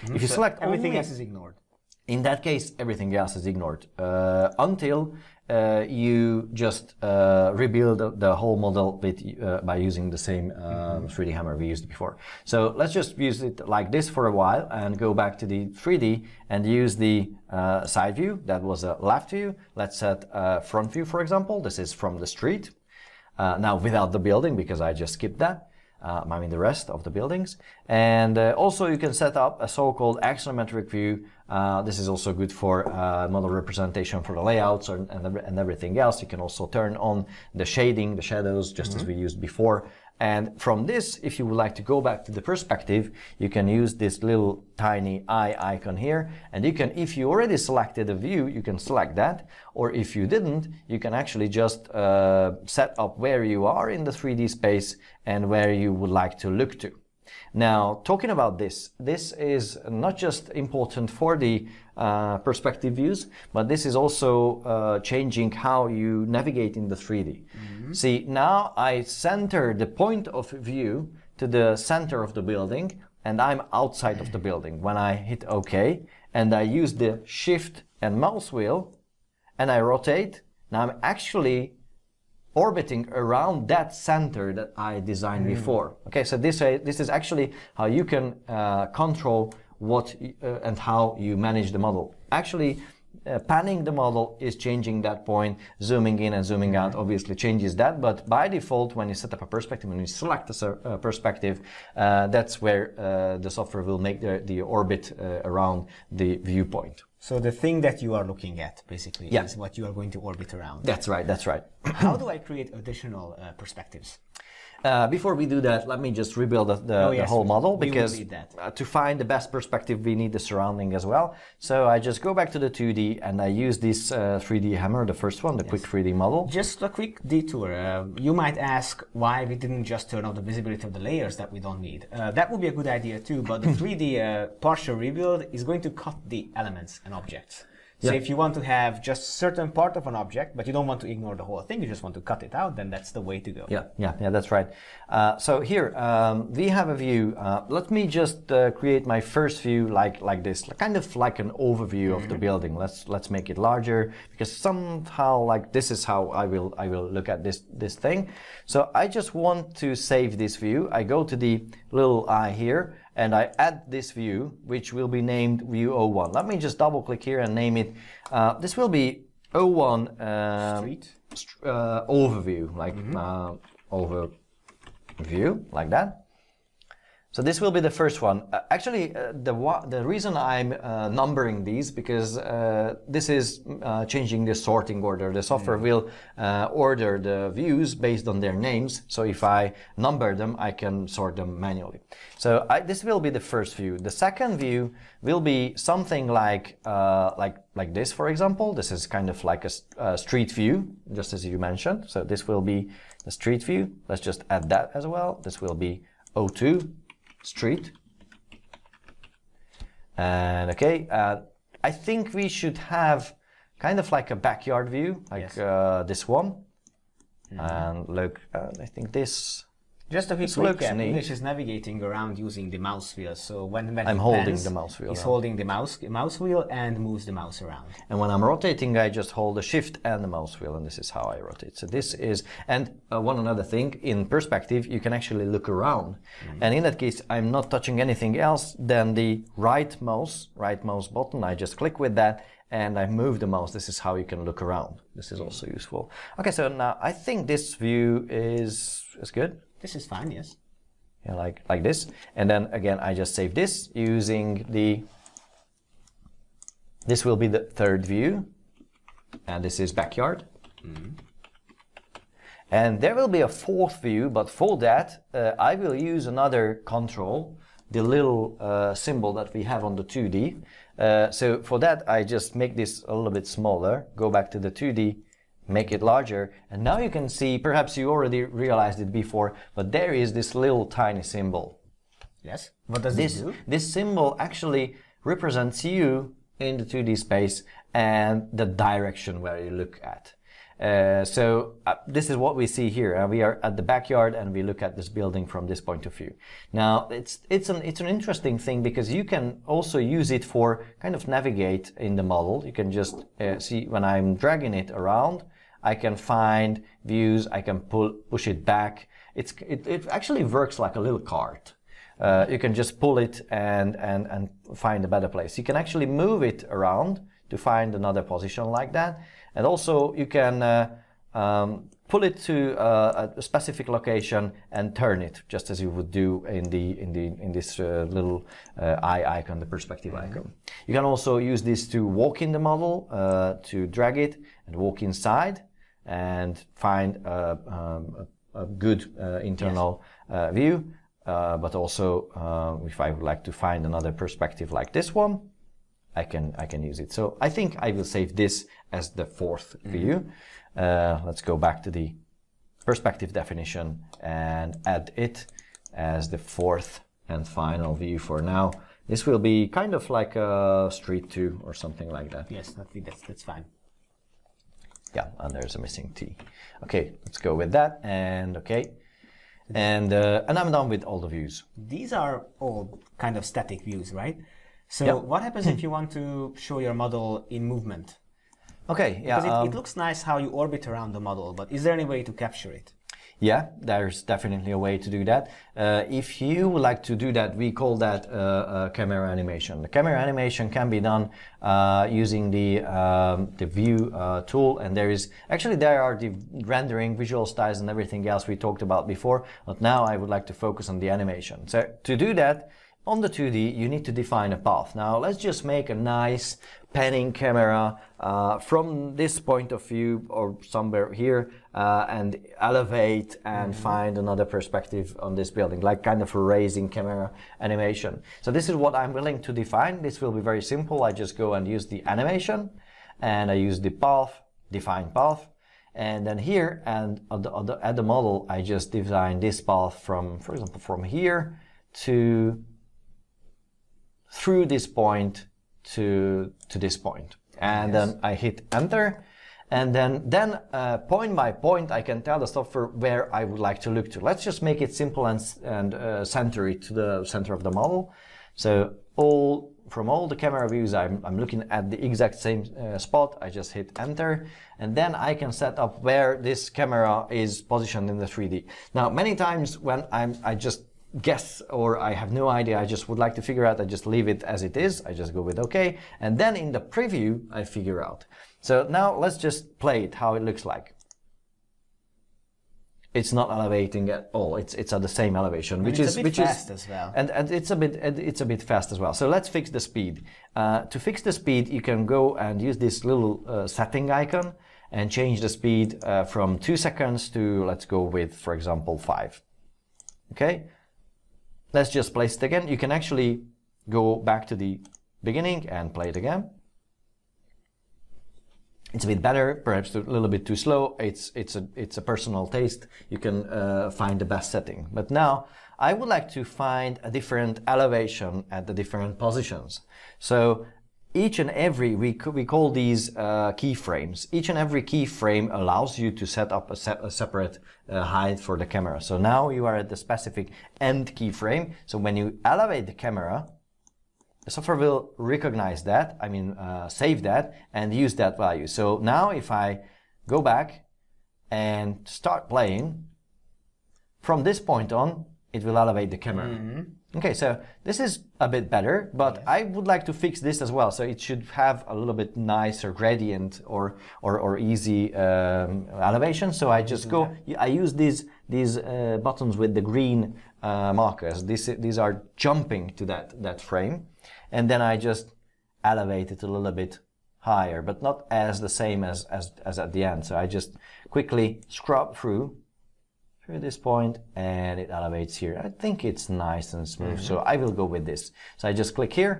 B: Mm -hmm. If you so select everything only, else is ignored. In that case, everything else is ignored uh, until uh, you just uh, rebuild the whole model with, uh, by using the same 3D um, mm-hmm. hammer we used before. So let's just use it like this for a while and go back to the 3D and use the uh, side view. That was a left view. Let's set a front view, for example. This is from the street. Uh, now without the building because I just skipped that. Um, I mean the rest of the buildings. And uh, also you can set up a so-called axonometric view. Uh, this is also good for uh, model representation for the layouts and, and, and, everything else. You can also turn on the shading, the shadows, just mm -hmm. as mm-hmm. we used before. And from this, if you would like to go back to the perspective, you can use this little tiny eye icon here. And you can, if you already selected a view, you can select that. Or if you didn't, you can actually just uh, set up where you are in the 3D space and where you would like to look to. Now, talking about this, this is not just important for the uh, perspective views, but this is also uh, changing how you navigate in the 3D. Mm -hmm. See, now I center the point of view to the center of the building, and I'm outside of the building when I hit OK, and I use the shift and mouse wheel, and I rotate. Now I'm actually orbiting around that center that I designed mm. before. Okay, so this, uh, this is actually how you can uh, control what uh, and how you manage the model. Actually, uh, panning the model is changing that point, zooming in and zooming out mm. obviously changes that, but by default, when you set up a perspective, when you select a uh, perspective, uh, that's where the software will make the, the orbit around the viewpoint. So the thing that you are looking at basically yeah. is
A: what you are going to orbit around. That's right. That's right. How (clears throat) do I create additional uh, perspectives?
B: Uh, before we do that, let me just rebuild the, the, oh, yes, the whole model because uh, to find the best perspective, we need the surrounding as well. So I just go back to the 2D and I use this uh, 3D hammer, the first one, the yes. quick 3D model. Just a quick detour. Uh, you might ask why we
A: didn't just turn off the visibility of the layers that we don't need. Uh, that would be a good idea too, but the 3D (laughs) uh, partial rebuild is going to cut the elements and objects. So yeah. if you want to have just certain part of an object, but you don't want to ignore the whole thing, you just want to cut it out, then that's the way to go. Yeah,
B: yeah, yeah, that's right. Uh, so here um, we have a view. Uh, let me just uh, create my first view like like this, kind of like an overview mm -hmm. of the mm-hmm. building. Let's let's make it larger because somehow like this is how I will I will look at this this thing. So I just want to save this view. I go to the little eye here and I add this view, which will be named view 01. Let me just double click here and name it. Uh, this will be 01 uh, Street. St uh, overview, like mm -hmm. overview, like that. So this will be the first one. Uh, actually, uh, the, the reason I'm uh, numbering these because uh, this is uh, changing the sorting order. The software mm -hmm. will uh, order the views based on their names. So if I number them, I can sort them manually. So I, this will be the first view. The second view will be something like like like this, for example. This is kind of like a, a street view, just as you mentioned. So this will be the street view. Let's just add that as well. This will be O2 street. And okay, uh, I think we should have kind of like a backyard view, like yes. uh, this one. Mm -hmm. And look, uh, I think this just a quick look at English is
A: navigating around using the mouse wheel. So when, when I'm holding the mouse wheel, he's around.
B: holding the mouse mouse wheel and moves the mouse around. And when I'm rotating, I just hold the shift and the mouse wheel, and this is how I rotate. So this is and uh, one another thing in perspective, you can actually look around, mm -hmm. and in that case, I'm not touching anything else than the right mouse right mouse button. I just click with that, and I move the mouse, this is how you can look around. This is mm-hmm. also useful. Okay, so now I think this view is, is good. This is fine, yes. Yeah, like, like this. And then again, I just save this using the, this will be the third view. And this is backyard. Mm -hmm. And there will be a fourth view, but for that, uh, I will use another control, the little uh, symbol that we have on the 2D. Uh, so for that, I just make this a little bit smaller, go back to the 2D make it larger. And now you can see, perhaps you already realized it before, but there is this little tiny symbol.
A: Yes, what does this do?
B: This symbol actually represents you in the 2D space and the direction where you look at. Uh, so uh, this is what we see here. Uh, we are at the backyard and we look at this building from this point of view. Now it's it's an it's an interesting thing because you can also use it for kind of navigate in the model. You can just uh, see when I'm dragging it around, I can find views, I can pull, push it back. It's, it, it actually works like a little cart. Uh, you can just pull it and, and, and find a better place. You can actually move it around to find another position like that. And also you can uh, um, pull it to uh, a specific location and turn it just as you would do in the in the in this uh, little uh, eye icon the perspective mm-hmm. icon you can also use this to walk in the model uh, to drag it and walk inside and find a, um, a, a good uh, internal yes. Uh, view. Uh, but also, uh, if I would like to find another perspective like this one, I can I can use it. So I think I will save this as the 4th mm-hmm. view. let's go back to the perspective definition and add it as the fourth and final view for now. This will be kind of like a street 2 or something like that. Yes, I think that's, that's fine. Yeah, and there's a missing T. Okay, let's go with that. And okay. And, uh, and I'm done with all the views. These are all kind of static views, right? So yep. what
A: happens if (clears throat) you want to show your model in movement?
B: Okay, yeah. Because it, um, it looks
A: nice how you orbit around the model, but is there any way to capture it?
B: Yeah, there's definitely a way to do that. Uh, if you would like to do that, we call that uh, uh, camera animation. The camera animation can be done uh, using the, um, the view tool. And there is actually there are the rendering, visual styles and everything else we talked about before. But now I would like to focus on the animation. So to do that, on the 2D, you need to define a path. Now, let's just make a nice panning camera uh, from this point of view or somewhere here uh, and elevate and mm-hmm. find another perspective on this building, like kind of a raising camera animation. So this is what I'm willing to define. This will be very simple. I just go and use the animation and I use the path, define path. And then here and at the, at the, at the model, I just design this path from, for example, from here to through this point to, to this And yes. then I hit enter. And then, then uh, point by point, I can tell the software where I would like to look to. Let's just make it simple and, and uh, center it to the center of the model. So all from all the camera views, I'm, I'm looking at the exact same uh, spot. I just hit enter and then I can set up where this camera is positioned in the 3D. Now, many times when I'm, I just guess or I have no idea, I just would like to figure out, I just leave it as it is, I just go with OK, and then in the preview, I figure out. So now let's just play it, how it looks like. It's not elevating at all. It's it's at the same elevation, and which is which is as well. and, and it's a bit and it's a bit fast as well. So let's fix the speed. Uh, to fix the speed, you can go and use this little uh, setting icon and change the speed uh, from two seconds to let's go with for example five. Okay, Let's just play it again. You can actually go back to the beginning and play it again. It's a bit better, perhaps a little bit too slow. It's it's a it's a personal taste. You can uh, find the best setting. But now I would like to find a different elevation at the different positions. So each and every, we, we call these uh, keyframes, each and every keyframe allows you to set up a, se a separate uh, height for the camera. So now you are at the specific end keyframe. So when you elevate the camera, the software will recognize that, I mean, uh, save that and use that value. So now if I go back and start playing, from this point on, it will elevate the camera. Mm -hmm. Okay, so this is a bit better, but yes. I would like to fix this as well. So it should have a little bit nicer gradient or or, or easy um, elevation. So I just go. I use these these uh, buttons with the green uh, markers. These these are jumping to that that frame, and then I just elevate it a little bit higher, but not as the same as as as at the end. So I just quickly scrub through at this point and it elevates here. I think it's nice and smooth, mm -hmm. so I will go with this. So I just click here.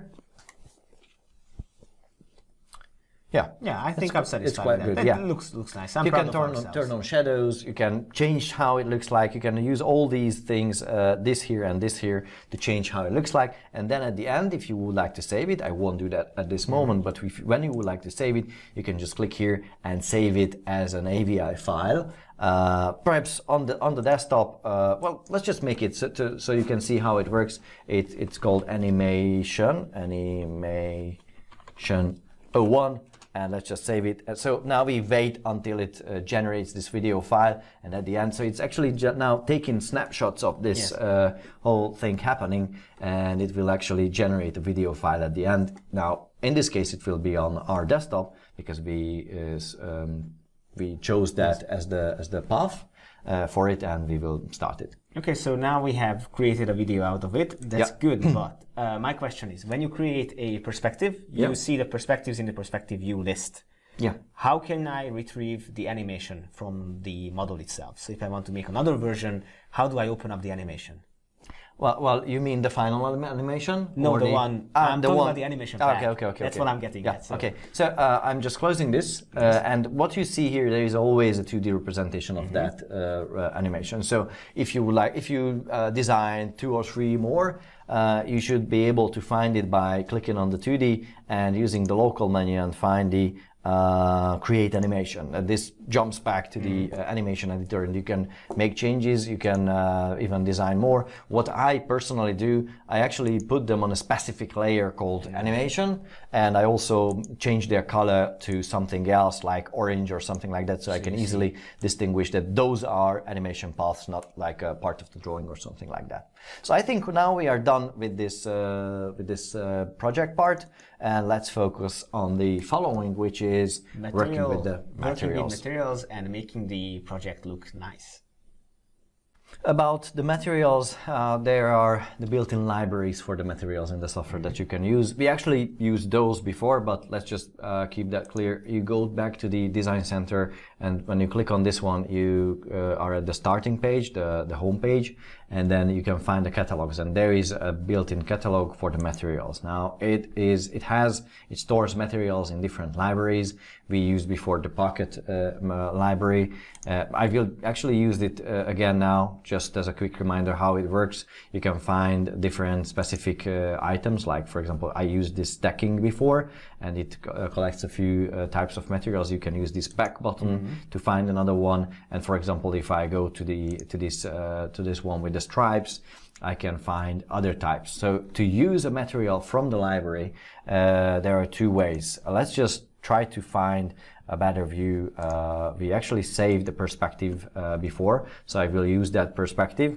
B: Yeah.
A: Yeah, I think I'm satisfied. It's quite good. That yeah. looks looks nice. I'm you can turn on, turn on
B: shadows. You can change how it looks like. You can use all these things, uh, this here and this here, to change how it looks like. And then at the end, if you would like to save it, I won't do that at this mm-hmm. moment. But if, when you would like to save it, you can just click here and save it as an AVI file. Uh, perhaps on the on the desktop, uh, well, let's just make it so, to, so you can see how it works. It, it's called animation, animation 01, and let's just save it. Uh, so now we wait until it uh, generates this video file, and at the end, so it's actually now taking snapshots of this yes. Uh, whole thing happening, and it will actually generate a video file at the end. Now, in this case, it will be on our desktop because we is. Um, we chose that as the as the path uh, for it, and we will start it.
A: Okay, so now we have created a video out of it. That's yeah. good, (clears throat) but uh, my question is: when you create a perspective, you yeah. see the perspectives in the perspective view list. Yeah. How can I retrieve the animation from the model itself? So if I want to make another version, how do I open up the animation?
B: Well, well, you mean the final animation? No, the, the, one. Ah, I'm the talking one. about the animation. Ah, okay, okay, okay. That's okay. what I'm getting yeah. at. So. Okay, so uh, I'm just closing this, uh, yes. and what you see here, there is always a 2D representation of mm -hmm. that uh, uh, animation. So if you like, if you uh, design two or three more, uh, you should be able to find it by clicking on the 2D and using the local menu and find the create animation. this jumps back to the mm. uh, animation editor and you can make changes, you can uh, even design more. What I personally do, I actually put them on a specific layer called animation and I also change their color to something else like orange or something like that so I can easily distinguish that those are animation paths, not like a part of the drawing or something like that. So I think now we are done with this, uh, with this uh, project part and let's focus on the following which is Material. working with the materials.
A: Material materials and making the project look nice.
B: About the materials, uh, there are the built-in libraries for the materials in the software that you can use. We actually used those before, but let's just uh, keep that clear. You go back to the design center and when you click on this one, you uh, are at the starting page, the, the home page, and then you can find the catalogs. And there is a built-in catalog for the materials. Now it is, it has, it stores materials in different libraries. We used before the Pocket uh, library. Uh, I will actually use it uh, again now, just as a quick reminder how it works. You can find different specific uh, items, like for example, I used this stacking before, and it uh, collects a few uh, types of materials. You can use this back button mm -hmm. to find another one. And for example, if I go to the to this uh, to this one with the stripes, I can find other types. So to use a material from the library, uh, there are two ways. Let's just try to find a better view. Uh, we actually saved the perspective before, so I will use that perspective.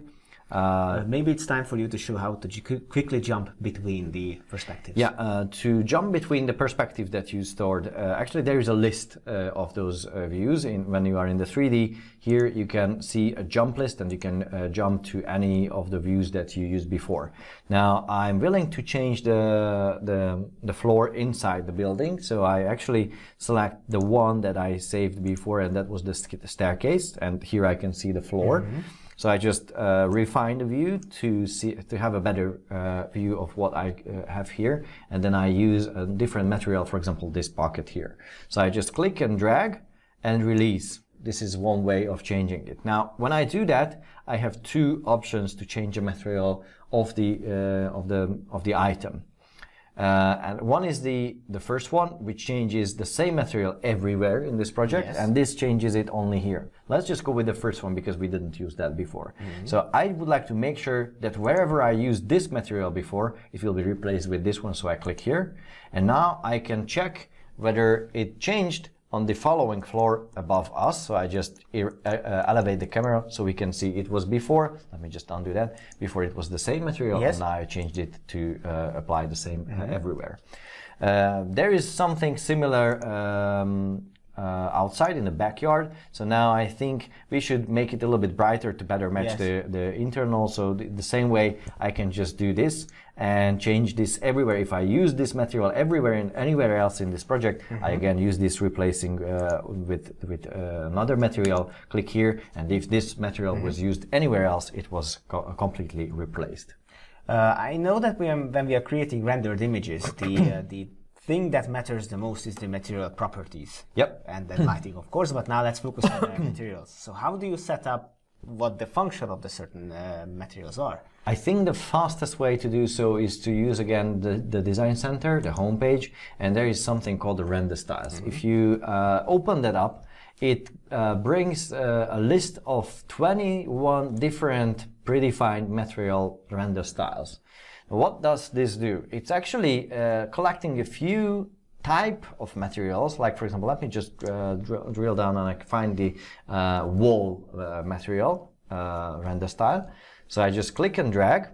B: Uh,
A: maybe it's time for you to show how to quickly jump between
B: the perspectives. Yeah, uh, to jump between the perspective that you stored. Uh, actually, there is a list uh, of those uh, views. In when you are in the 3D, here you can see a jump list, and you can uh, jump to any of the views that you used before. Now, I'm willing to change the, the the floor inside the building, so I actually select the one that I saved before, and that was the staircase. And here I can see the floor. Mm-hmm. So I just uh, refine the view to see to have a better uh, view of what I uh, have here, and then I use a different material, for example, this pocket here. So I just click and drag and release. This is one way of changing it. Now, when I do that, I have two options to change the material of the uh, of the of the item. Uh, and one is the, the first one, which changes the same material everywhere in this project, yes. and this changes it only here. Let's just go with the first one because we didn't use that before. Mm -hmm. So I would like to make sure that wherever I use this material before, it will be replaced with this one. So I click here, and now I can check whether it changed on the following floor above us. So I just uh, uh, elevate the camera so we can see it was before. Let me just undo that. Before it was the same material yes. and now I changed it to uh, apply the same mm -hmm. everywhere. Uh, there is something similar um, uh, outside in the backyard. So now I think we should make it a little bit brighter to better match yes. the, the internal. So the, the same way I can just do this and change this everywhere. If I use this material everywhere and anywhere else in this project, mm -hmm. I mm-hmm. again use this replacing uh, with, with uh, another material, click here. And if this material mm -hmm. was mm-hmm. used anywhere else, it was co completely replaced. Uh, I know that we are, when we are creating rendered images,
A: the, uh, the thing that matters the most is the material properties. Yep. And the lighting, of course. But now let's focus on the (coughs) materials. So how do you set up what the function of the certain uh, materials are?
B: I think the fastest way to do so is to use again the, the design center, the homepage, and there is something called the render styles. Mm -hmm. If you uh, open that up, it uh, brings uh, a list of 21 different predefined material render styles. What does this do? It's actually uh, collecting a few type of materials, like for example, let me just uh, dr drill down and I find the uh, wall uh, material, uh, render style. So I just click and drag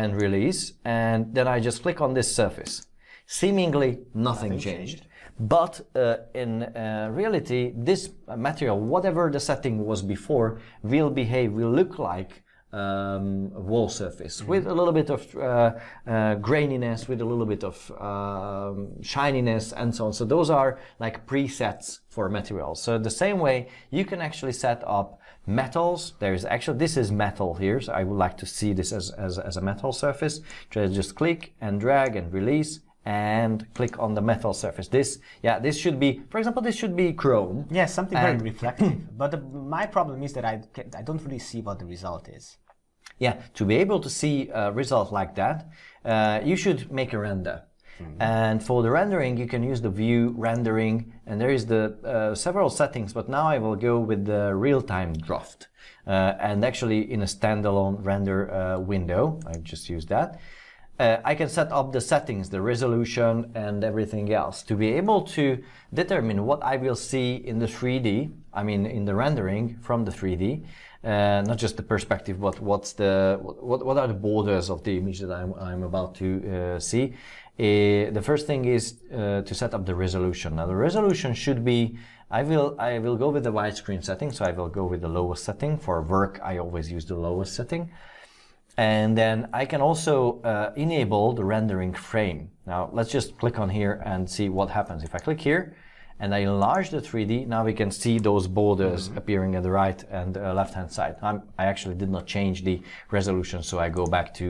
B: and release, and then I just click on this surface. Seemingly nothing, nothing changed. changed. But uh, in uh, reality, this material, whatever the setting was before, will behave, will look like um, wall surface mm -hmm. with a little bit of uh, uh, graininess, with a little bit of um, shininess, and so on. So those are like presets for materials. So the same way you can actually set up metals. There is actually, this is metal here. So I would like to see this as, as, as a metal surface. Just click and drag and release and click on the metal surface. This, yeah, this should be, for example, this should be chrome. Yes,
A: yeah, something very reflective. (laughs) but the, my problem is that I, I don't really see what the result is.
B: Yeah, to be able to see a result like that, uh, you should make a render. Mm -hmm. And for the rendering, you can use the view rendering, and there is the uh, several settings. But now I will go with the real-time draft, uh, and actually in a standalone render uh, window, I just use that uh, I can set up the settings, the resolution and everything else to be able to determine what I will see in the 3D, I mean in the rendering from the 3D, uh, not just the perspective, but what's the, what, what are the borders of the image that I'm, I'm about to uh, see. Uh, the first thing is uh, to set up the resolution. Now the resolution should be I will I will go with the widescreen setting, so I will go with the lowest setting. For work, I always use the lowest setting. And then I can also uh, enable the rendering frame. Now let's just click on here and see what happens. If I click here and I enlarge the 3D, now we can see those borders mm -hmm. appearing at the right and uh, left-hand side. I'm, i actually did not change the resolution, so I go back to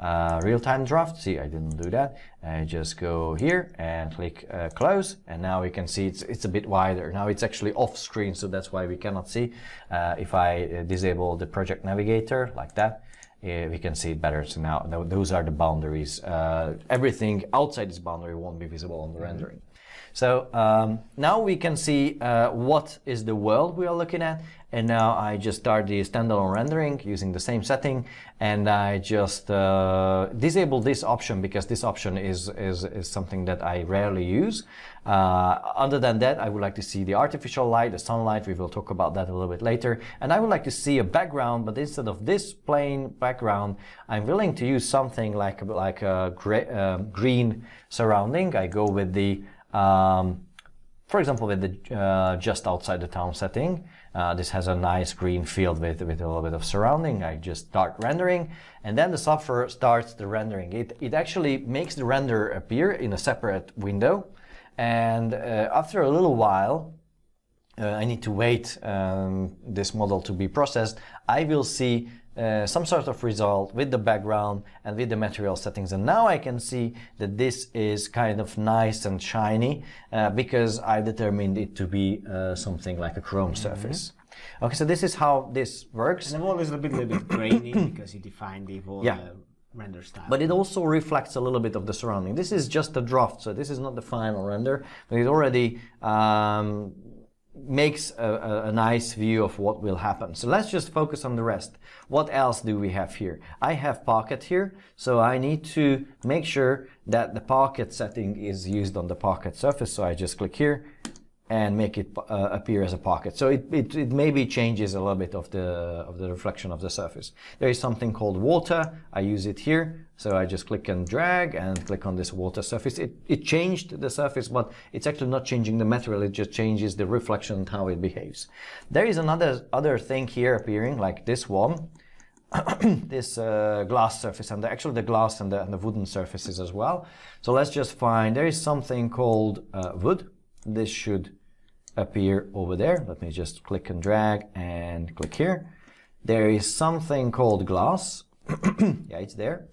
B: uh, real-time draft. See, I didn't do that. I just go here and click uh, close, and now we can see it's, it's a bit wider. Now it's actually off screen, so that's why we cannot see. Uh, if I uh, disable the project navigator like that, we can see it better. So now those are the boundaries. Uh, everything outside this boundary won't be visible on the mm -hmm. rendering. So um, now we can see uh, what is the world we are looking at and now I just start the standalone rendering using the same setting and I just uh, disable this option because this option is, is, is something that I rarely use. Uh, other than that, I would like to see the artificial light, the sunlight, we will talk about that a little bit later. And I would like to see a background, but instead of this plain background, I'm willing to use something like, like a gray, uh, green surrounding. I go with the, um, for example, with the uh, just outside the town setting. Uh, this has a nice green field with, with a little bit of surrounding. I just start rendering and then the software starts the rendering. It, it actually makes the render appear in a separate window. And uh, after a little while, uh, I need to wait um, this model to be processed. I will see uh, some sort of result with the background and with the material settings. And now I can see that this is kind of nice and shiny uh, because I determined it to be uh, something like a chrome mm-hmm. surface. Mm -hmm. Okay, so this is how this works. And the wall is a bit, little bit grainy (coughs)
A: because you define the wall yeah. Uh, render style. But
B: it also reflects a little bit of the surrounding. This is just a draft, so this is not the final render, but it already um, makes a, a, a, nice view of what will happen. So let's just focus on the rest. What else do we have here? I have pocket here, so I need to make sure that the pocket setting is used on the pocket surface. So I just click here and make it uh, appear as a pocket. So it, it, it, maybe changes a little bit of the, of the reflection of the surface. There is something called water. I use it here. So I just click and drag and click on this water surface. It, it changed the surface, but it's actually not changing the material. It just changes the reflection and how it behaves. There is another other thing here appearing like this one. (clears throat) this uh, glass surface and the, actually the glass and the, and the, wooden surfaces as well. So let's just find, there is something called uh, wood. This should appear over there. Let me just click and drag and click here. There is something called glass. (coughs) yeah, it's there.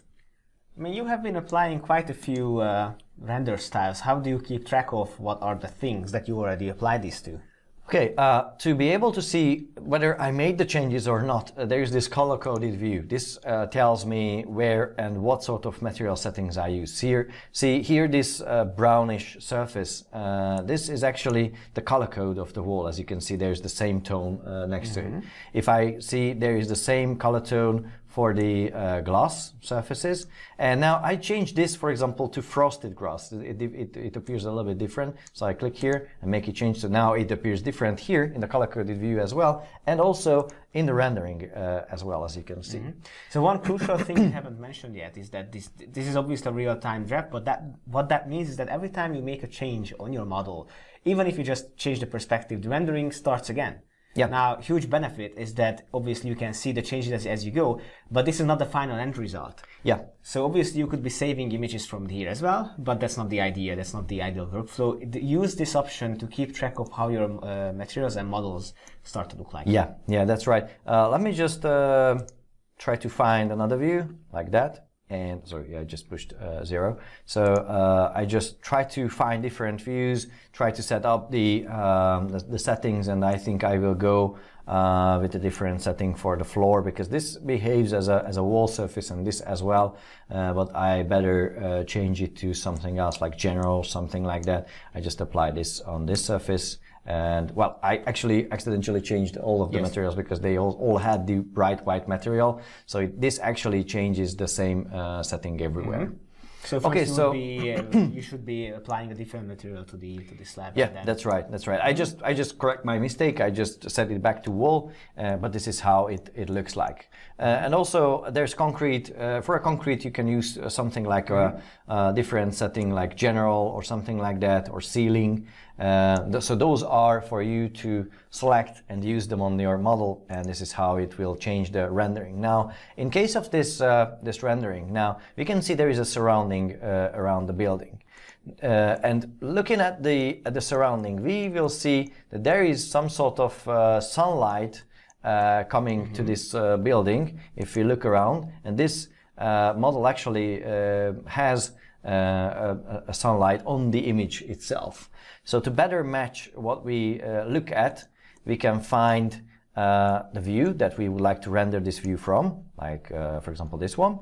B: I mean, you have been applying quite a few uh,
A: render styles. How do you keep track of what are the things that you already apply these to?
B: Okay, uh, to be able to see whether I made the changes or not, uh, there is this color-coded view. This uh, tells me where and what sort of material settings I use. Here, see here this uh, brownish surface. Uh, this is actually the color code of the wall. As you can see, there's the same tone uh, next mm -hmm. to it. Mm-hmm. If I see there is the same color tone for the uh, glass surfaces. And now I change this, for example, to frosted glass. It, it, it, appears a little bit different. So I click here and make a change. So now it appears different here in the color-coded view as well, and also in the rendering uh, as well, as you can see. Mm -hmm. So one crucial thing we haven't mentioned yet is that this this is obviously a real-time draft, but that what
A: that means is that every time you make a change on your model, even if you just change the perspective, the rendering starts again. Yep. Now, huge benefit is that obviously you can see the changes as, as, you go, but this is not the final end result. Yeah. So obviously you could be saving images from here as well, but that's not the idea. That's not the ideal workflow. Use this option to keep track of how your uh, materials and models start to look like. Yeah.
B: Yeah, that's right. Uh, let me just uh, try to find another view like that and sorry, yeah, I just pushed uh, zero. So uh, I just try to find different views, try to set up the, um, the, the, settings, and I think I will go uh, with a different setting for the floor because this behaves as a, as a wall surface and this as well, uh, but I better uh, change it to something else like general, something like that. I just apply this on this surface and well, I actually accidentally changed all of the yes. materials because they all, all had the bright white material. So it, this actually changes the same uh, setting everywhere. Mm-hmm. So okay, so
A: be, uh, you should be applying a different material to the to the slab. Yeah, that's
B: right, that's right. I mm-hmm. just I just correct my mistake. I just set it back to wall, uh, but this is how it it looks like. Uh, and also, there's concrete. Uh, for a concrete, you can use something like a, mm-hmm. a, different setting, like general or something like that, or ceiling. Uh, th so those are for you to select and use them on your model and this is how it will change the rendering. Now in case of this, uh, this rendering, now we can see there is a surrounding uh, around the building. Uh, and looking at the, at the surrounding, we will see that there is some sort of uh, sunlight uh, coming mm -hmm. to mm-hmm. this building if we look around and this model actually has uh, sunlight on the image itself. So to better match what we uh, look at, we can find uh, the view that we would like to render this view from, like uh, for example this one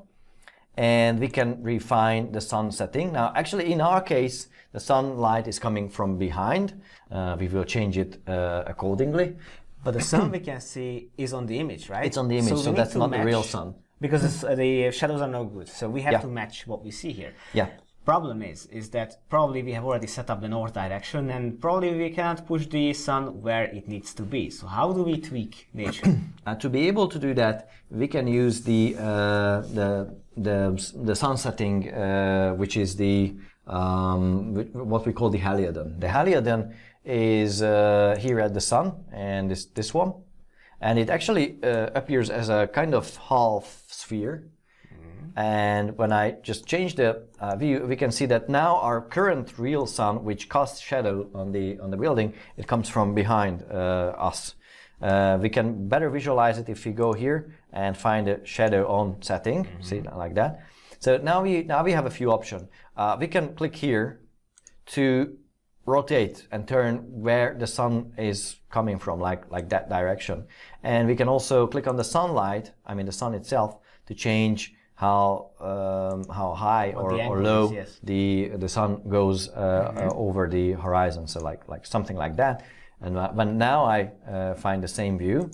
B: and we can refine the sun setting. Now, actually, in our case, the sunlight is coming from behind. Uh, we will change it uh, accordingly. But the sun
A: we can see is on the image, right? It's on the image, so, so that's not match. the real sun because hmm. uh, the shadows are no good. So we have yeah. to match what we see here. Yeah. Problem is, is that probably we have already set up the north direction and probably we cannot push the sun where it
B: needs to be. So how do
A: we tweak nature?
B: (clears throat) uh, to be able to do that, we can use the, uh, the, the, the sun setting, uh, which is the, um, what we call the heliodon. The heliodon is uh, here at the sun and this, this one and it actually uh, appears as a kind of half sphere. Mm-hmm. And when I just change the uh, view, we can see that now our current real sun, which casts shadow on the on the building, it comes from behind uh, us. Uh, we can better visualize it if we go here and find a shadow on setting. Mm -hmm. See, like that. So now we now we have a few options. Uh, we can click here to rotate and turn where the sun is coming from, like, like that direction. And we can also click on the sunlight, I mean the sun itself, to change how um, how high or, or low is, yes. the the sun goes uh, uh mm-hmm. uh, over the horizon, so like like something like that. And uh, but now I uh, find the same view.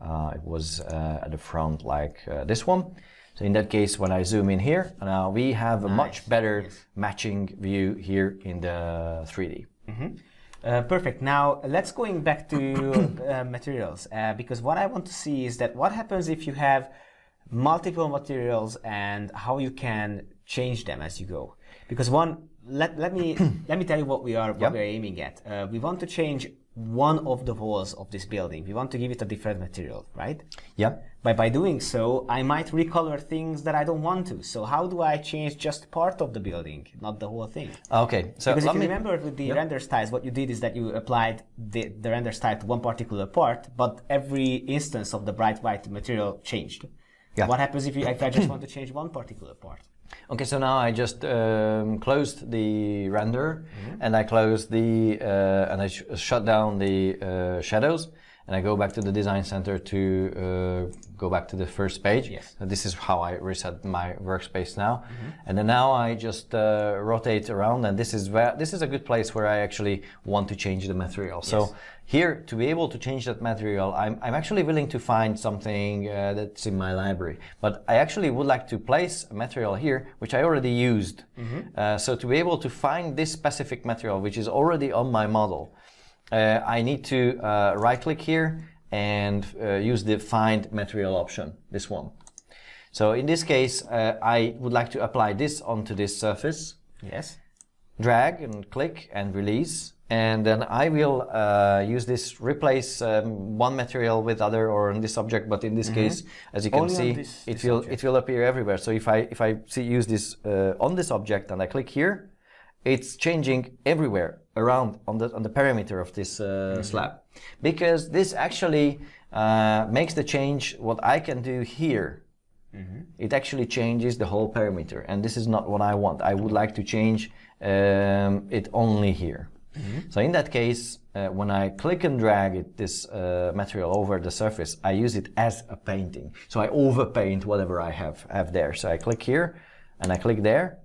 B: Uh, it was at the front like this one, so in that case, when I zoom in here, now uh, we have a much better yes. matching view here in the 3D.
A: Mm -hmm. uh, perfect. Now let's going back to (coughs) uh, materials uh, because what I want to see is that what happens if you have multiple materials and how you can change them as you go. Because one, let, let me (coughs) let me tell you what we are what yep. we're aiming at. Uh, we want to change one of the walls of this building. We want to give it a different material, right? Yeah. But by doing so, I might recolor things that I don't want to. So how do I change just part of the building, not the whole thing?
B: Okay. So because if you me... remember with the render
A: styles, what you did is that you applied the, the render style to one particular part, but every instance of the bright white material changed. Yeah. What happens if, you, if I just want to change one particular part?
B: Okay, so now I just um, closed the render mm -hmm. and I closed the uh, and I sh shut down the uh, shadows and I go back to the design center to uh, go back to the first page. Yes. So this is how I reset my workspace now, mm -hmm. and then now I just uh, rotate around and this is this is a good place where I actually want to change the material. Yes. So here, to be able to change that material, I'm, I'm actually willing to find something uh, that's in my library. But I actually would like to place a material here, which I already used. Mm -hmm. uh, so to be able to find this specific material, which is already on my model, uh, I need to uh, right click here and uh, use the find material option, this one. So in this case, uh, I would like to apply this onto this surface. Yes. Drag and click and release and then I will uh, use this replace um, one material with other or on this object. But in this mm -hmm. case, as you can Only see, this, it this will object. it will appear everywhere. So if I if I see, use this uh, on this object and I click here, it's changing everywhere around on the on the perimeter of this uh, mm -hmm. slab because this actually uh, makes the change what I can do here. Mm -hmm. It actually changes the whole perimeter, and this is not what I want. I would like to change um, it only here. So in that case, uh, when I click and drag it, this uh, material over the surface, I use it as a painting. So I overpaint whatever I have, have there. So I click here and I click there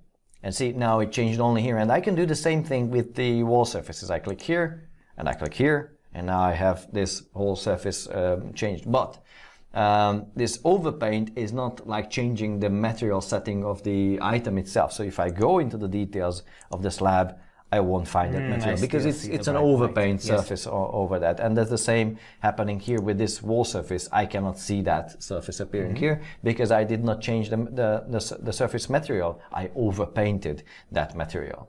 B: and see now it changed only here. And I can do the same thing with the wall surfaces. I click here and I click here and now I have this whole surface um, changed. But um, this overpaint is not like changing the material setting of the item itself. So if I go into the details of the slab, I won't find that mm, material because it's it's an overpaint surface yes. over that. And that's the same happening here with this wall surface. I cannot see that surface appearing mm -hmm. here because I did not change the, the, the, the surface material. I overpainted that material.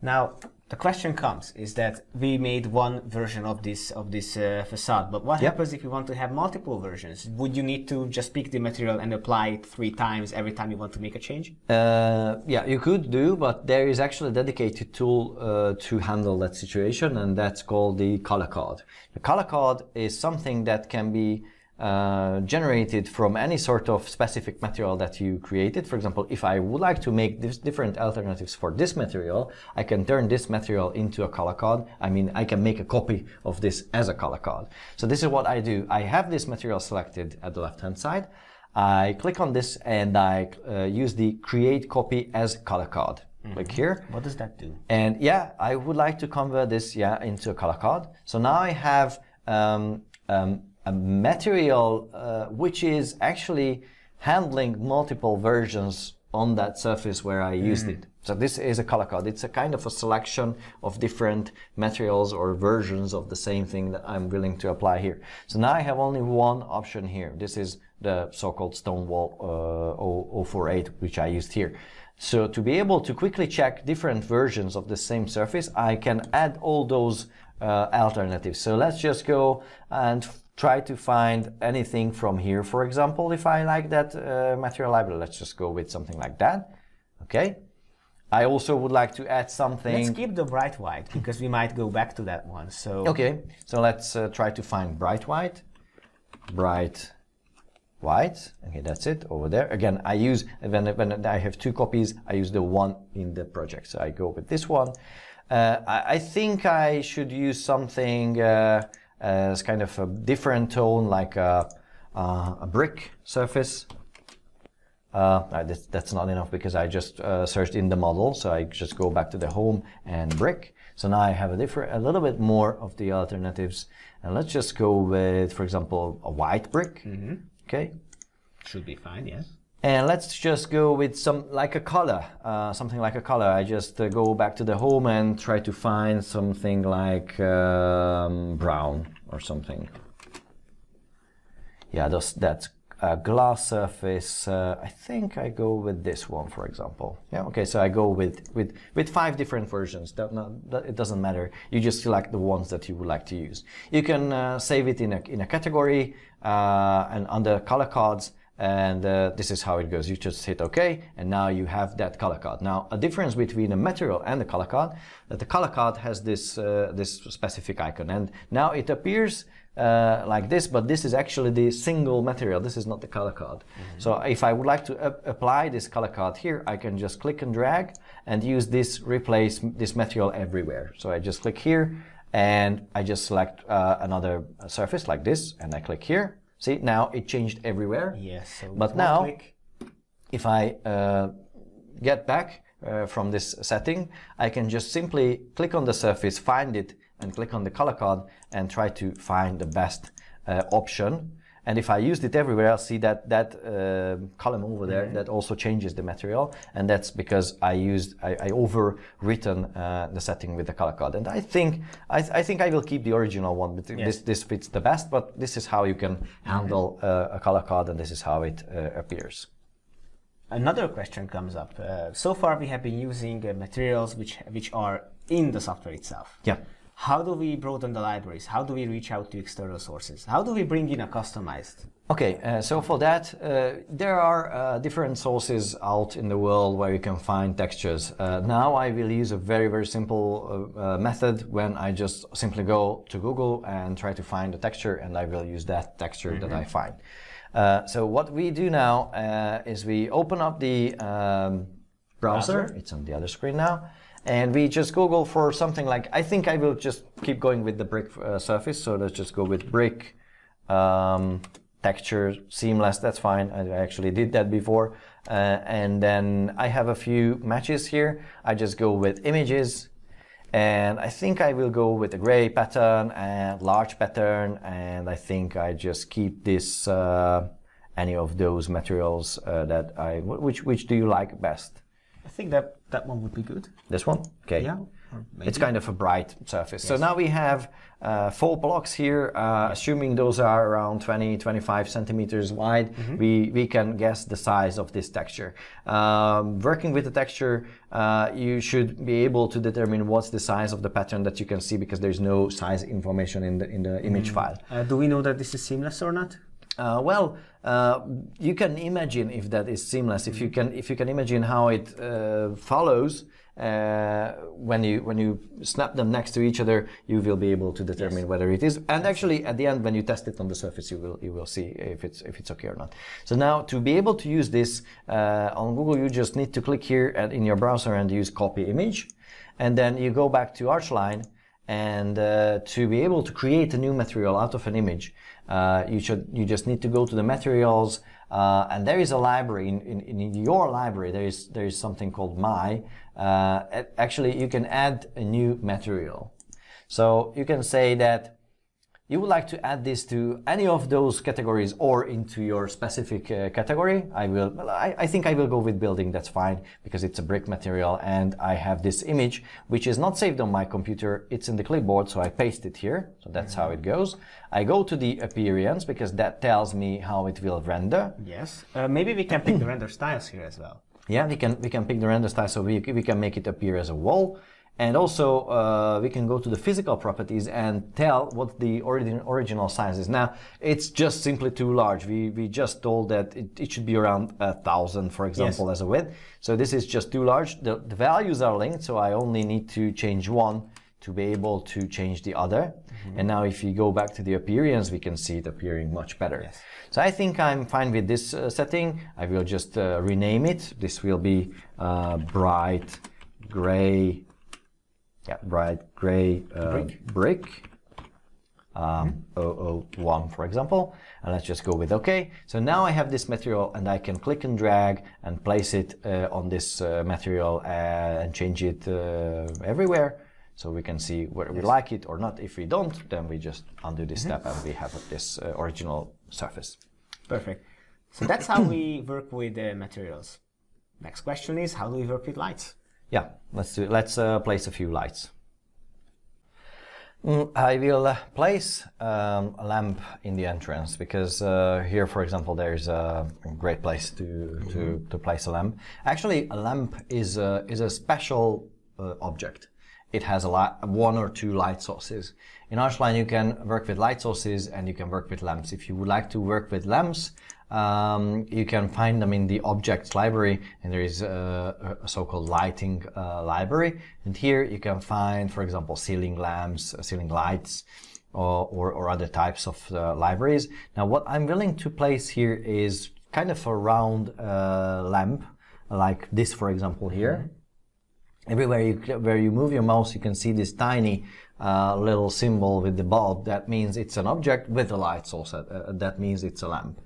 A: Now, the question comes is that we made one version of this of this uh, facade but what yep. happens if you want to have multiple versions would you need to just pick the material and apply it three times every time you want to make a change
B: uh, yeah you could do but there is actually a dedicated tool uh, to handle that situation and that's called the color card the color card is something that can be uh, generated from any sort of specific material that you created. For example, if I would like to make different alternatives for this material, I can turn this material into a color code. I mean, I can make a copy of this as a color code. So this is what I do. I have this material selected at the left-hand side. I click on this and I uh, use the create copy as color code. Mm -hmm. Click here. What does that do? And yeah, I would like to convert this yeah into a color code. So now I have um, um, a material uh, which is actually handling multiple versions on that surface where I mm. used it. So this is a color code. It's a kind of a selection of different materials or versions of the same thing that I'm willing to apply here. So now I have only one option here. This is the so-called Stonewall uh, 048, which I used here. So to be able to quickly check different versions of the same surface, I can add all those uh, alternatives. So let's just go and try to find anything from here. For example, if I like that uh, material library, let's just go with something like that. Okay. I also would like to add something. Let's keep the bright white because we might go back to that one. So okay, so let's uh, try to find bright white, bright white. Okay, that's it over there. Again, I use when when I have two copies, I use the one in the project. So I go with this one. Uh, I, I, think I should use something. Uh, uh, as kind of a different tone, like a, uh, a brick surface. Uh, that's not enough because I just uh, searched in the model, so I just go back to the home and brick. So now I have a different, a little bit more of the alternatives, and let's just go with, for example, a white brick. Mm -hmm. Okay. Should be fine. Yes. And let's just go with some, like a color, uh, something like a color. I just uh, go back to the home and try to find something like um, brown or something. Yeah, that's, that's a glass surface. Uh, I think I go with this one, for example. Yeah, okay, so I go with, with, with five different versions. That, that, it doesn't matter. You just select the ones that you would like to use. You can uh, save it in a, in a category uh, and under color cards, and uh, this is how it goes. You just hit OK, and now you have that color card. Now, a difference between a material and the color card, that the color card has this, uh, this specific icon, and now it appears uh, like this, but this is actually the single material. This is not the color card. Mm -hmm. So if I would like to apply this color card here, I can just click and drag and use this replace this material everywhere. So I just click here and I just select uh, another surface like this and I click here See, now it changed everywhere.
A: Yes. So but now,
B: click. if I uh, get back uh, from this setting, I can just simply click on the surface, find it, and click on the color card and try to find the best uh, option and if I used it everywhere, I'll see that that uh, column over there mm-hmm. that also changes the material, and that's because I used I, I overwritten uh, the setting with the color code. And I think I, th- I think I will keep the original one. But yes. This this fits the best. But this is how you can mm-hmm. handle mm-hmm. uh, a color code, and this is how it uh, appears.
A: Another question comes up. Uh, so far, we have been using uh, materials which which are in the software itself. Yeah how do we broaden the libraries? How do we reach out to external sources? How do we bring in a customized?
B: Okay, uh, so for that, uh, there are uh, different sources out in the world where you can find textures. Uh, now I will use a very, very simple uh, uh, method when I just simply go to Google and try to find a texture and I will use that texture mm -hmm. that mm-hmm. I find. so what we do now is we open up the um, browser. browser. It's on the other screen now and we just Google for something like, I think I will just keep going with the brick uh, surface. So let's just go with brick, um, texture, seamless, that's fine. I actually did that before. Uh, and then I have a few matches here. I just go with images and I think I will go with a gray pattern and large pattern. And I think I just keep this, uh, any of those materials uh, that I, which, which do you like best? I think that that one would be good. This one? Okay. Yeah. It's kind of a bright surface. Yes. So now we have uh, four blocks here. Uh, assuming those are around 20, 25 centimeters wide, mm -hmm. we, we can guess the size of this texture. Um, working with the texture, uh, you should be able to determine what's the size of the pattern that you can see because there's no size information in the, in the image mm file. Uh, do we know that this is seamless or not? Uh, well, uh, you can imagine if that is seamless. If you can, if you can imagine how it uh, follows uh, when you when you snap them next to each other, you will be able to determine yes. whether it is. And actually, at the end, when you test it on the surface, you will you will see if it's if it's okay or not. So now, to be able to use this uh, on Google, you just need to click here at, in your browser and use Copy Image, and then you go back to Archline and uh, to be able to create a new material out of an image uh, you should you just need to go to the materials uh, and there is a library in, in, in, your library there is there is something called my uh, actually you can add a new material so you can say that you would like to add this to any of those categories or into your specific uh, category, I will, I, I, think I will go with building, that's fine, because it's a brick material and I have this image, which is not saved on my computer, it's in the clipboard, so I paste it here, so that's how it goes. I go to the appearance, because that tells me how it will render. Yes, uh, maybe we
A: can pick the render styles here as well.
B: Yeah, we can, we can pick the render style so we, we can make it appear as a wall. And also, uh, we can go to the physical properties and tell what the origin, original size is. Now, it's just simply too large. We, we just told that it, it should be around a thousand, for example, yes. as a width. So this is just too large. The, the, values are linked, so I only need to change one to be able to change the other. Mm -hmm. And now if you go back to the appearance, we can see it appearing much better. Yes. So I think I'm fine with this uh, setting. I will just uh, rename it. This will be uh, bright gray yeah, bright gray uh, brick, brick um, mm-hmm. 001 for example, and let's just go with OK. So now I have this material and I can click and drag and place it uh, on this uh, material uh, and change it uh, everywhere. So we can see whether we like it or not. If we don't, then we just undo this mm-hmm. step and we have this uh, original surface.
A: Perfect. So that's how we work with materials. Next question is how do we work with lights?
B: yeah, let's do it. Let's uh, place a few lights. Mm, I will uh, place um, a lamp in the entrance because uh, here, for example, there's a great place to, to, mm-hmm. to, place a lamp. Actually, a lamp is a, is a special uh, object. It has a light, one or two light sources. In Archline, you can work with light sources and you can work with lamps. If you would like to work with lamps, um, you can find them in the objects library and there is a, a so-called lighting uh, library and here you can find for example ceiling lamps uh, ceiling lights or, or, or other types of uh, libraries now what i'm willing to place here is kind of a round uh, lamp like this for example here mm-hmm. everywhere you, where you move your mouse you can see this tiny uh, little symbol with the bulb that means it's an object with a light source uh, that means it's a lamp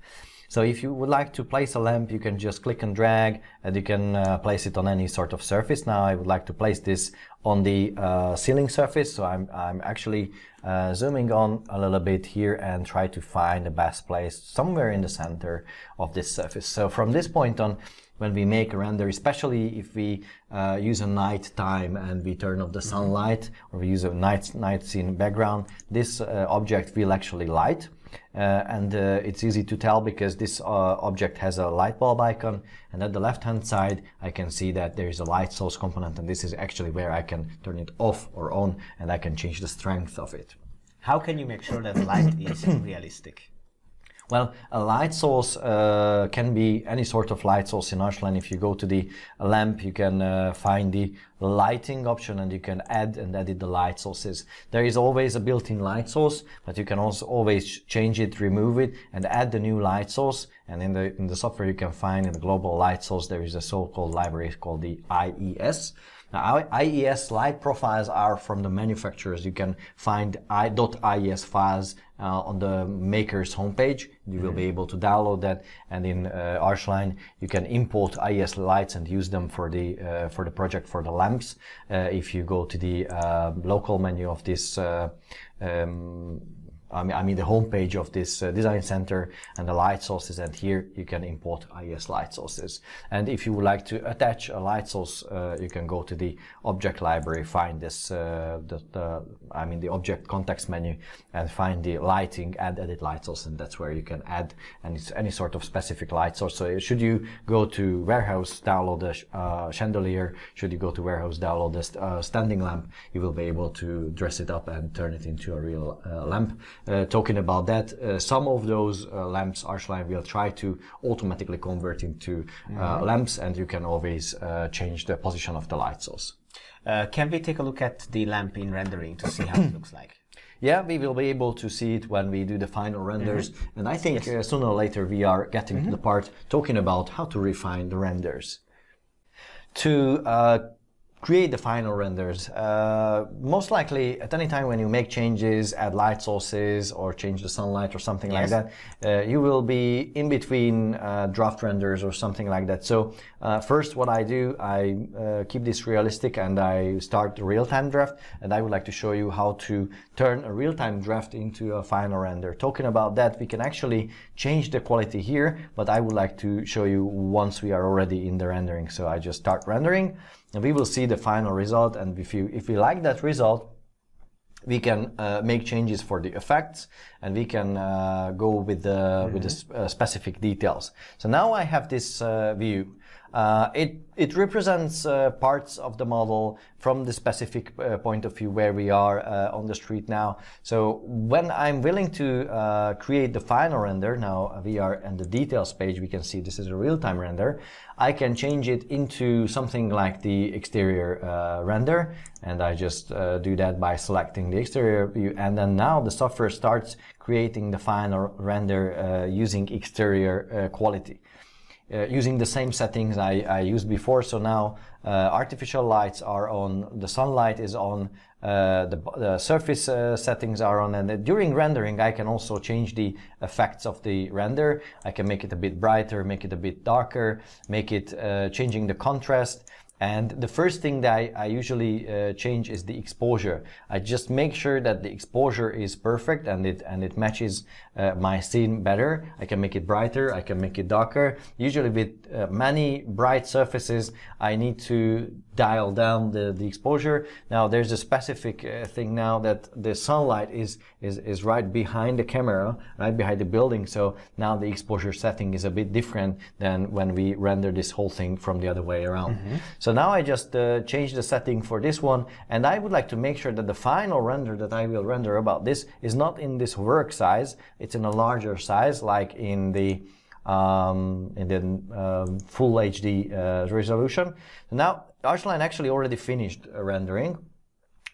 B: so if you would like to place a lamp, you can just click and drag and you can uh, place it on any sort of surface. Now I would like to place this on the uh, ceiling surface. So I'm, I'm actually uh, zooming on a little bit here and try to find the best place somewhere in the center of this surface. So from this point on, when we make a render, especially if we uh, use a night time and we turn off the mm-hmm. sunlight or we use a night, night scene background, this uh, object will actually light. Uh, and uh, it's easy to tell because this uh, object has a light bulb icon and at the left hand side I can see that there is a light source component and this is actually where I can turn it off or on and I can change the strength of it.
A: How can you make sure that light is realistic?
B: Well, a light source uh, can be any sort of light source in Ashland. If you go to the lamp, you can uh, find the lighting option and you can add and edit the light sources. There is always a built-in light source, but you can also always change it, remove it, and add the new light source. And in the, in the software you can find in the global light source, there is a so-called library called the IES. Now, IES light profiles are from the manufacturers. You can find i.ies files uh, on the maker's homepage you will mm. be mm-hmm. able to download that. And in uh, Archline, you can import IES lights and use them for the uh, for the project for the lamps. Uh, if you go to the um, local menu of this. Uh, um, I mean, I mean the homepage of this uh, design center and the light sources, and here you can import IES light sources. And if you would like to attach a light source, uh, you can go to the object library, find this the, the i mean the object context menu and find the lighting, add edit light source, and that's where you can add any, any sort of specific light source. So should you go to warehouse, download a uh, chandelier, should you go to warehouse, download a uh, standing lamp, you will be able to dress it up and turn it into a real uh, lamp. Uh, talking about that, uh, some of those uh, lamps Archline will try to automatically convert into mm -hmm. lamps and you can always change the position of the light source. Uh, can we take a look at the lamp in rendering to see how it (clears throat) looks like? Yeah, we will be able to see it when we do the final mm-hmm. renders. Mm -hmm. And I think yes. Uh, sooner or later we are getting mm -hmm. to mm-hmm. the part talking about how to refine the renders. To uh, create the final renders. Uh, most likely, at any time when you make changes, add light sources or change the sunlight or something yes. like that, uh, you will be in between uh, draft renders or something like that. So uh, first, what I do, I uh, keep this realistic and I start the real-time draft. And I would like to show you how to turn a real-time draft into a final render. Talking about that, we can actually change the quality here, but I would like to show you once we are already in the rendering. So I just start rendering and we will see the final result. And if, you, if we like that result, we can uh, make changes for the effects and we can uh, go with the, mm -hmm. with the mm-hmm. sp uh, specific details. So now I have this uh, view uh, it, it represents uh, parts of the model from the specific uh, point of view where we are uh, on the street now. So when I'm willing to uh, create the final render, now we are in the details page, we can see this is a real-time render. I can change it into something like the exterior uh, render. And I just do that by selecting the exterior view. And then now the software starts creating the final render using exterior quality uh, using the same settings I, I used before. So now uh, artificial lights are on, the sunlight is on, uh, the, the, surface uh, settings are on, and uh, during rendering I can also change the effects of the render. I can make it a bit brighter, make it a bit darker, make it uh, changing the contrast. And the first thing that I, I usually uh, change is the exposure. I just make sure that the exposure is perfect and it and it matches uh, my scene better. I can make it brighter. I can make it darker. Usually with uh, many bright surfaces, I need to dial down the, the exposure. Now there's a specific uh, thing now that the sunlight is, is, is right behind the camera, right behind the building. So now the exposure setting is a bit different than when we render this whole thing from the other way around. Mm -hmm. So now I just uh, change the setting for this one. And I would like to make sure that the final render that I will render about this is not in this work size. It's in a larger size, like in the um, in the um, full HD uh, resolution. now Archline actually already finished rendering.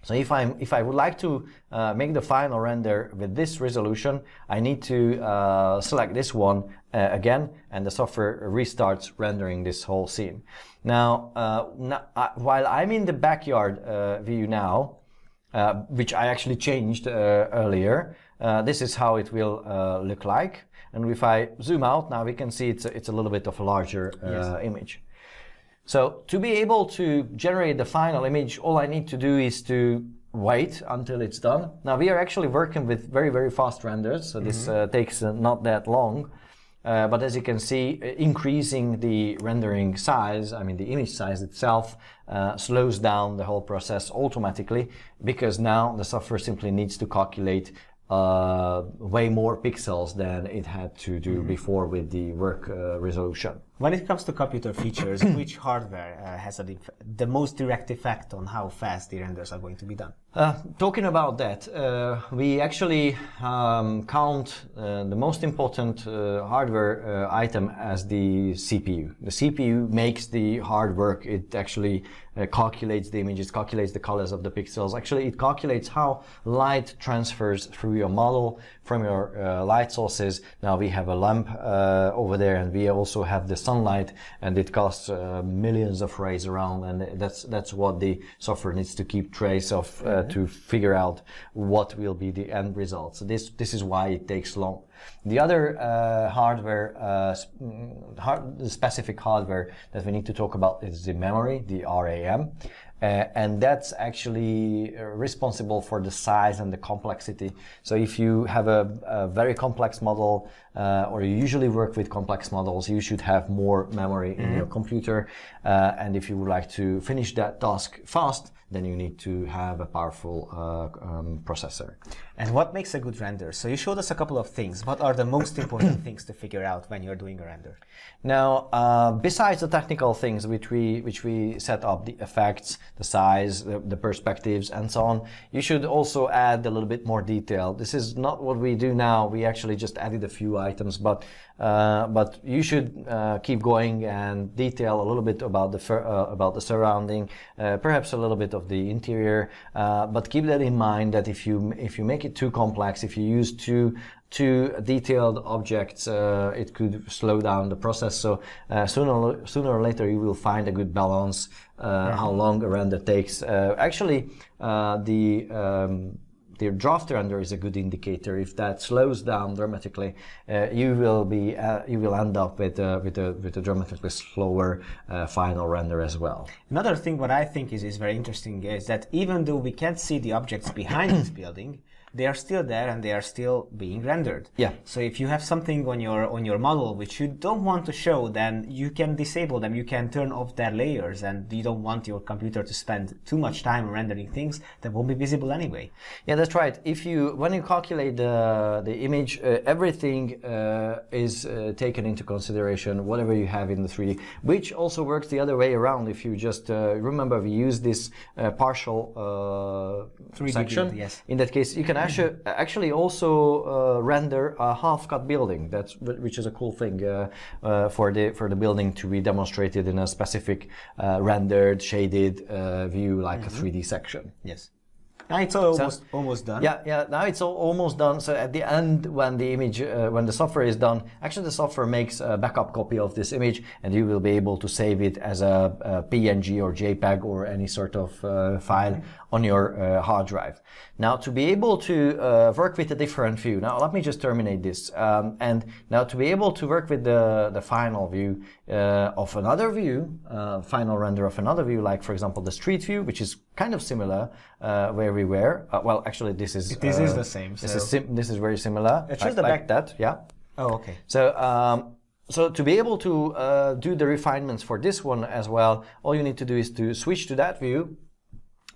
B: So if, I'm, if I would like to uh, make the final render with this resolution, I need to uh, select this one uh, again and the software restarts rendering this whole scene. Now, uh, now uh, while I'm in the backyard uh, view now, which I actually changed earlier, this is how it will look like. And if I zoom out now, we can see it's a, it's a little bit of a larger yes. image. So to be able to generate the final image, all I need to do is to wait until it's done. Now we are actually working with very, very fast renders, so mm -hmm. this mm-hmm. uh, takes uh, not that long. Uh, but as you can see, uh, increasing the rendering size, I mean the image size itself, uh, slows down the whole process automatically because now the software simply needs to calculate uh, way more pixels than it had to do mm -hmm. before with the work uh, resolution. When it comes to computer
A: features, (clears throat) which hardware uh, has a, the most direct effect on how fast the renders are going to be done?
B: Uh, talking about that, uh, we actually um, count uh, the most important uh, hardware uh, item as the CPU. The CPU makes the hard work. It actually calculates the images, calculates the colors of the pixels. Actually, it calculates how light transfers through your model from your light sources. Now we have a lamp over there, and we also have the sunlight, and it casts millions of rays around, and that's that's what the software needs to keep trace of to figure out what will be the end result. So this this is why it takes long. The other uh, hardware, uh, mm, hard, specific hardware that we need to talk about is the memory, the RAM, uh, and that's actually uh, responsible for the size and the complexity. So if you have a, a very complex model, uh, or you usually work with complex models, you should have more memory mm -hmm. in mm-hmm. your computer. Uh, and if you would like to finish that task fast, then you need to have a powerful uh, um, processor. And what makes a good render? So you showed
A: us a couple of things. What are the most important (coughs) things to figure out when you're doing a render?
B: Now, uh, besides the technical things which we which we set up, the effects, the size, the, the perspectives, and so on, you should also add a little bit more detail. This is not what we do now. We actually just added a few items, but uh, but you should uh, keep going and detail a little bit about the uh, about the surrounding, uh, perhaps a little bit of the interior. Uh, but keep that in mind that if you if you make it too complex, if you use too too detailed objects, uh, it could slow down the process. So uh, sooner sooner or later, you will find a good balance. Uh, mm -hmm. How long a render takes? Uh, actually, uh, the um, the draft render is a good indicator. If that slows down dramatically, uh, you will be uh, you will end up with a, with a with a dramatically slower uh, final render as well.
A: Another thing what I think is is very interesting is that even though we can't see the objects behind this building, they are still there and they are still being rendered. Yeah. So if you have something on your on your model which you don't want to show, then you can disable them. You can turn off their layers, and you don't want your computer to spend too much time rendering things that won't be visible anyway.
B: Yeah, that's right. If you when you calculate the the image, uh, everything uh, is uh, taken into consideration, whatever you have in the 3D, which also works the other way around. If you just uh, remember, we use this uh, partial 3D uh, section. yes. In that case, you can actually, actually also uh, render a half-cut building. That's which is a cool thing uh, uh, for the for the building to be demonstrated in a specific rendered, shaded view, like mm -hmm. a 3D mm-hmm. section. Yes. Now it's almost so, almost done. Yeah, yeah. Now it's all, almost done. So at the end, when the image, uh, when the software is done, actually the software makes a backup copy of this image, and you will be able to save it as a, a PNG or JPEG or any sort of uh, file mm-hmm on your uh, hard drive. Now to be able to uh, work with a different view, now let me just terminate this. Um, and now to be able to work with the, the final view uh, of another view, uh, final render of another view, like for example the street view, which is kind of similar uh, where we were. Uh, well, actually this is- This is the same. So. This, is this is very similar. It's just like, the back- like that, yeah. Oh, okay. So, um, so to be able to uh, do the refinements for this one as well, all you need to do is to switch to that view,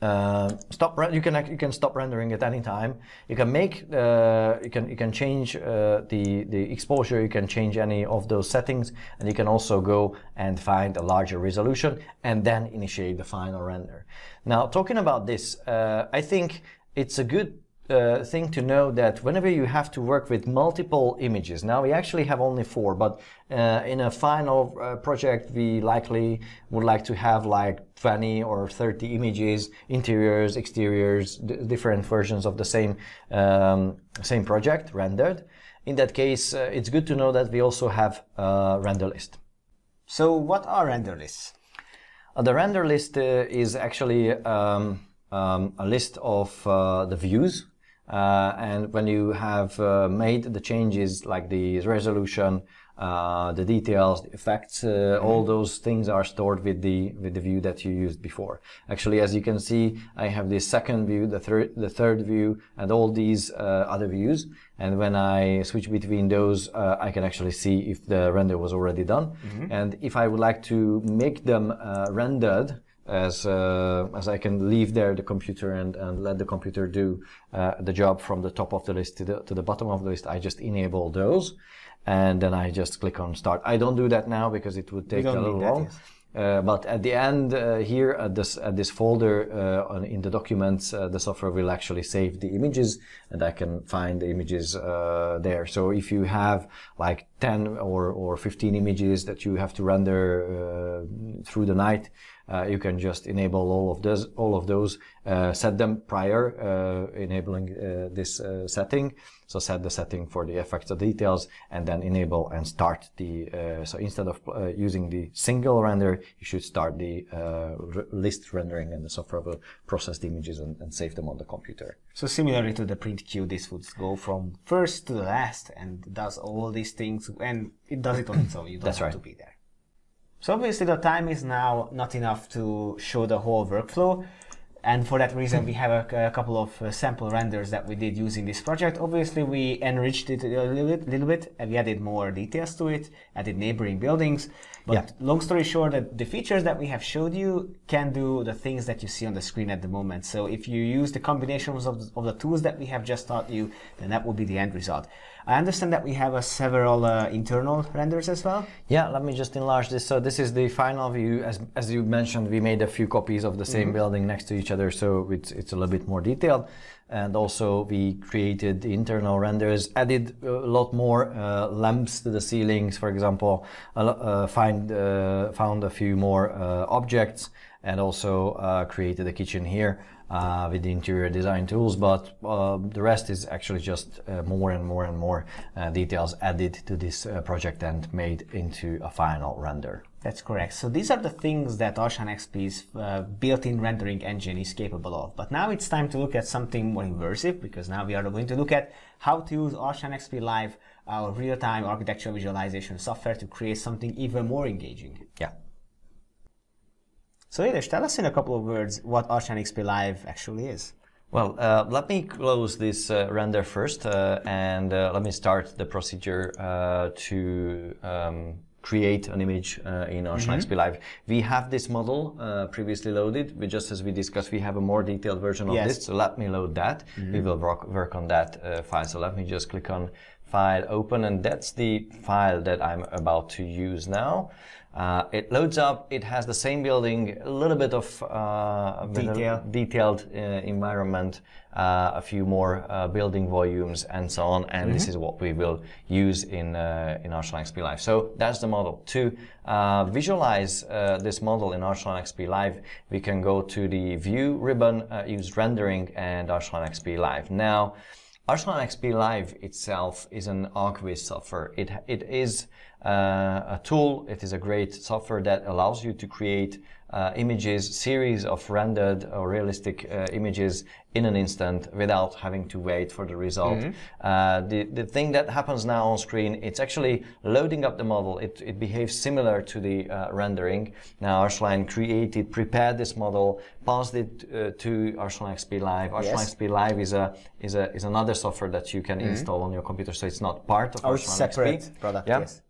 B: uh, stop. You can you can stop rendering at any time. You can make uh, you can you can change uh, the the exposure. You can change any of those settings, and you can also go and find a larger resolution and then initiate the final render. Now, talking about this, uh, I think it's a good uh, thing to know that whenever you have to work with multiple images, now we actually have only four, but uh, in a final uh, project, we likely would like to have like 20 or 30 images, interiors, exteriors, different versions of the same, um, same project rendered. In that case, uh, it's good to know that we also have a render list. So what are render lists? Uh, the render list is actually um, um, a list of the views uh, and when you have uh, made the changes like the resolution, uh, the details, the effects, uh, mm-hmm. all those things are stored with the with the view that you used before. Actually, as you can see, I have the second view, the third the third view, and all these uh, other views. And when I switch between those, uh, I can actually see if the render was already done. Mm -hmm. And if I would like to make them rendered as uh, as I can leave there the computer and, and let the computer do uh, the job from the top of the list to the, to the bottom of the list. I just enable those and then I just click on start. I don't do that now because it would take a little long. Uh, but at the end uh, here at this at this folder uh, on, in the documents, uh, the software will actually save the images, and I can find the images there. So if you have like 10 or or 15 images that you have to render through the night, uh, you can just enable all of those, all of those, uh, set them prior uh, enabling uh, this uh, setting. So set the setting for the effects of details and then enable and start the, so instead of using the single render, you should start the list rendering and the software will process the images and, and save them on the computer.
A: So similarly to the print queue, this would go from first to the last and does all these things and it does it on its own. You don't That's have right. to be there. So obviously the time is now not enough to show the whole workflow. And for that reason, we have a, a couple of uh, sample renders that we did using this project. Obviously, we enriched it a little bit, little bit, and we added more details to it, added neighboring buildings. But yeah. long story short, that the features that we have showed you can do the things that you see on the screen at the moment. So if you use the combinations of the, of the tools that we have just taught you, then that will be the end result.
B: I understand that we have uh, several uh, internal renders as well. Yeah, let me just enlarge this. So this is the final view. As, as you mentioned, we made a few copies of the same mm -hmm. building next to each other, so it's, it's a little bit more detailed and also we created internal renders, added a lot more uh, lamps to the ceilings, for example, uh, find, uh, found a few more uh, objects and also uh, created a kitchen here uh, with the interior design tools, but um, the rest is actually just more and more and more details added to this project and made into a final render.
A: That's correct. So these are the things that Ocean XP's uh, built-in rendering engine is capable of. But now it's time to look at something more immersive because now we are going to look at how to use Ocean XP Live, our real-time architectural visualization software to create something even more engaging. Yeah. So Ides, tell us in a couple of words what Ocean XP Live actually is.
B: Well, uh, let me close this uh, render first uh, and uh, let me start the procedure uh, to um, create an image uh, in our mm -hmm. Live. We have this model uh, previously loaded. We just as we discussed, we have a more detailed version yes. of this. So let me load that. Mm -hmm. We will work, work on that uh, file. So let me just click on file open and that's the file that I'm about to use now. Uh, it loads up. It has the same building, a little bit of uh, Detail. detailed uh, environment, uh, a few more uh, building volumes, and so on. And mm-hmm. this is what we will use in uh, in Archon XP Live. So that's the model. To visualize this model in Archon XP Live, we can go to the View ribbon, use Rendering, and Archon XP Live. Now, Archon XP Live itself is an ArcViz software. It it is uh, a tool. It is a great software that allows you to create uh, images, series of rendered or realistic uh, images in an instant without having to wait for the result. Mm -hmm. the, the thing that happens now on screen, it's actually loading up the model. It, it behaves similar to the rendering. Now Archline created, prepared this model, passed it to Archline XP Live. Archline yes. XP Live is a is a is another software that you can mm -hmm. install on your computer, so it's not part of our Archline XP. product. Yeah? Yes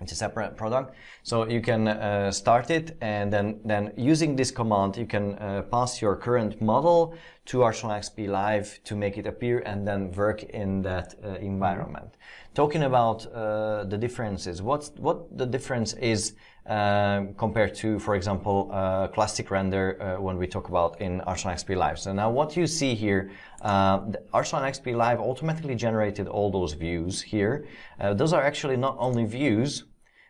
B: it's a separate product so you can uh, start it and then then using this command you can uh, pass your current model to arsenal xp live to make it appear and then work in that uh, environment talking about uh, the differences what's what the difference is uh, compared to for example uh, classic render when we talk about in arsenal xp live so now what you see here uh, arsenal xp live automatically generated all those views here those are actually not only views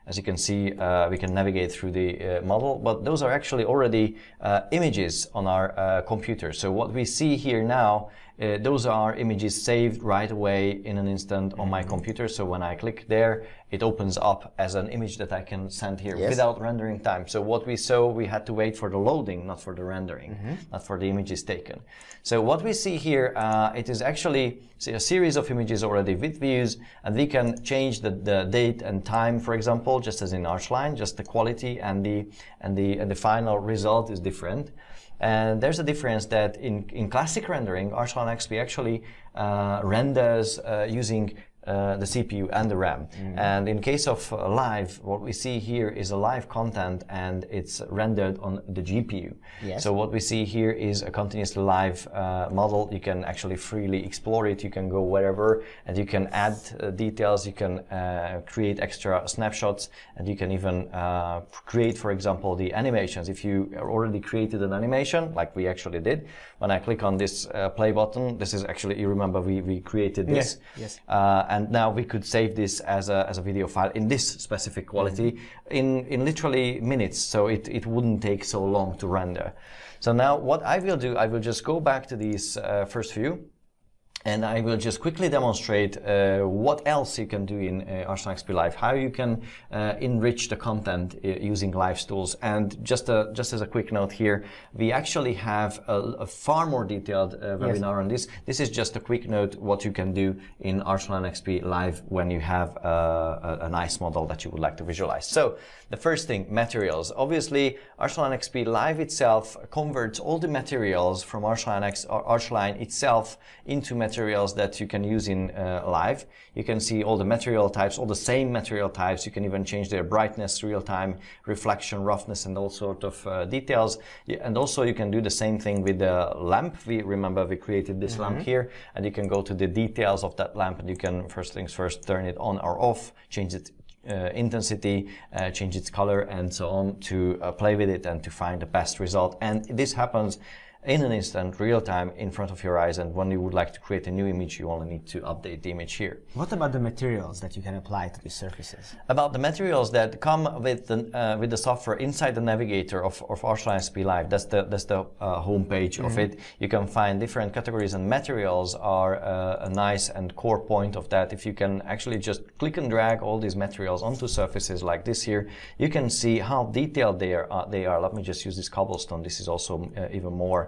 B: as you can see, uh, we can navigate through the uh, model, but those are actually already uh, images on our uh, computer. So what we see here now, uh, those are images saved right away in an instant on my computer. So when I click there, it opens up as an image that I can send here yes. without rendering time. So what we saw, we had to wait for the loading, not for the rendering, mm -hmm. not for the images taken. So what we see here, uh, it is actually a series of images already with views, and we can change the, the date and time, for example, just as in Archline, just the quality and the and the and the final result is different. And there's a difference that in, in classic rendering, Archline XP actually uh, renders uh, using uh, the CPU and the RAM. Mm. And in case of live, what we see here is a live content and it's rendered on the GPU. Yes. So what we see here is a continuously live uh, model. You can actually freely explore it. You can go wherever and you can add uh, details. You can uh, create extra snapshots and you can even uh, create, for example, the animations. If you already created an animation, like we actually did, when I click on this play button, this is actually, you remember we, we created this. Yes. yes and now we could save this as a, as a video file in this specific mm. quality mm -hmm. in, in literally minutes, so it, it wouldn't take so long to render. So now what I will do, I will just go back to these uh, first few, and I will just quickly demonstrate uh, what else you can do in uh, XP Live, how you can uh, enrich the content uh, using Live tools. And just, a, uh, just as a quick note here, we actually have a, a far more detailed uh, webinar yes. on this. This is just a quick note what you can do in XP Live when you have uh, a, a nice model that you would like to visualize. So the first thing, materials. Obviously, Archline XP Live itself converts all the materials from Archline, X, Archline itself into materials that you can use in uh, Live. You can see all the material types, all the same material types. You can even change their brightness, real-time reflection, roughness, and all sort of uh, details. And also you can do the same thing with the lamp. We remember we created this mm -hmm. lamp mm-hmm. here and you can go to the details of that lamp and you can first things first turn it on or off, change it uh, intensity, uh, change its color and so on to uh, play with it and to find the best result. And this happens in an instant, real time, in front of your eyes. And when you would like to create a new image, you only need to update the image here. What about
A: the materials that you can apply to these surfaces?
B: About the materials that come with the, uh, with the software inside the navigator of, of Archline SP Live, that's the, that's the uh, homepage mm -hmm. of mm-hmm. it. You can find different categories and materials are uh, a nice and core point of that. If you can actually just click and drag all these materials onto surfaces like this here, you can see how detailed they are. Uh, they are. Let me just use this cobblestone. This is also uh, even more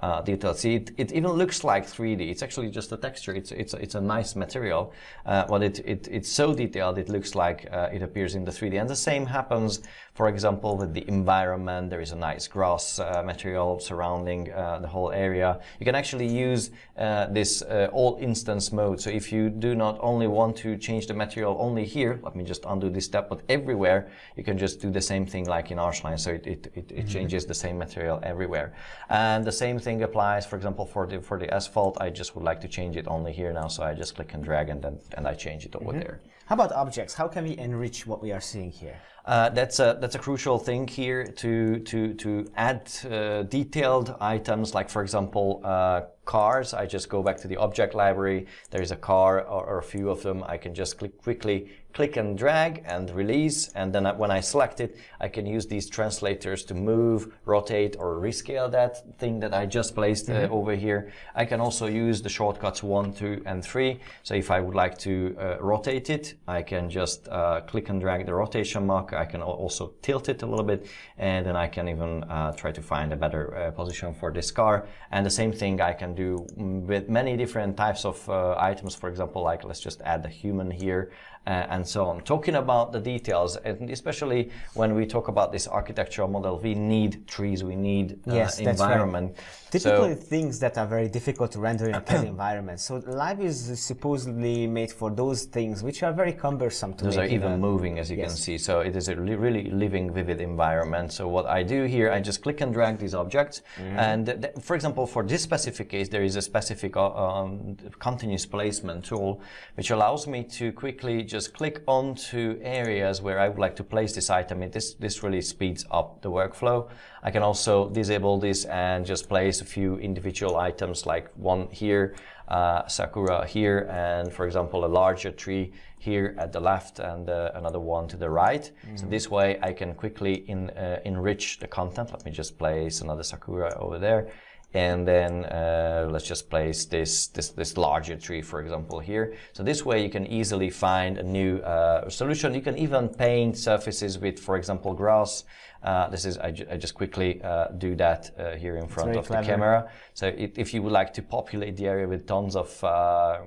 B: uh, details. See, it, it, even looks like 3D. It's actually just a texture. It's it's it's a nice material, uh, but it, it it's so detailed it looks like uh, it appears in the 3D. And the same happens, for example, with the environment. There is a nice grass uh, material surrounding uh, the whole area. You can actually use uh, this all instance mode. So if you do not only want to change the material only here, let me just undo this step, but everywhere you can just do the same thing like in Archline. So it it, it, it mm -hmm. changes the same material everywhere, and the same thing applies. For example, for the for the asphalt, I just would like to change it only here now, so I just click and drag and then and I change it over mm -hmm. there.
A: How about objects? How can we enrich what we are seeing here?
B: Uh, that's a that's a crucial thing here to to to add uh, detailed items like for example uh, cars. I just go back to the object library. There is a car or, or, a few of them. I can just click quickly click and drag and release. And then when I select it, I can use these translators to move, rotate, or rescale that thing that I just placed mm -hmm. uh, mm-hmm. over here. I can also use the shortcuts one, two, and three. So if I would like to uh, rotate it, I can just uh, click and drag the rotation marker. I can also tilt it a little bit, and then I can even uh, try to find a better uh, position for this car. And the same thing I can do mm, with many different types of uh, items. For example, like let's just add a human here. Uh, and so on. Talking about the details, and especially when we talk about this architectural model, we need trees, we need uh, yes, environment. Right. Typically so,
A: things that are very difficult to render in a CAD (clears throat) environment. So live is supposedly made for those things which are very cumbersome to Those are even a,
B: moving, as you yes. can see. So it is a li really living, vivid environment. So what I do here, I just click and drag these objects. Mm -hmm. And for example, for this specific case, there is a specific uh, um, continuous placement tool, which allows me to quickly just just click onto areas where I would like to place this item. It, this, this really speeds up the workflow. I can also disable this and just place a few individual items like one here, uh, Sakura here, and for example, a larger tree here at the left and uh, another one to the right. Mm. So mm-hmm. this way I can quickly in, uh, enrich the content. Let me just place another Sakura over there and then uh, let's just place this, this, this larger tree, for example, here. So this way you can easily find a new uh, solution. You can even paint surfaces with, for example, grass. Uh, this is, I, I just quickly uh, do that uh, here in front of clever. the camera. So it, if you would like to populate the area with tons of, uh,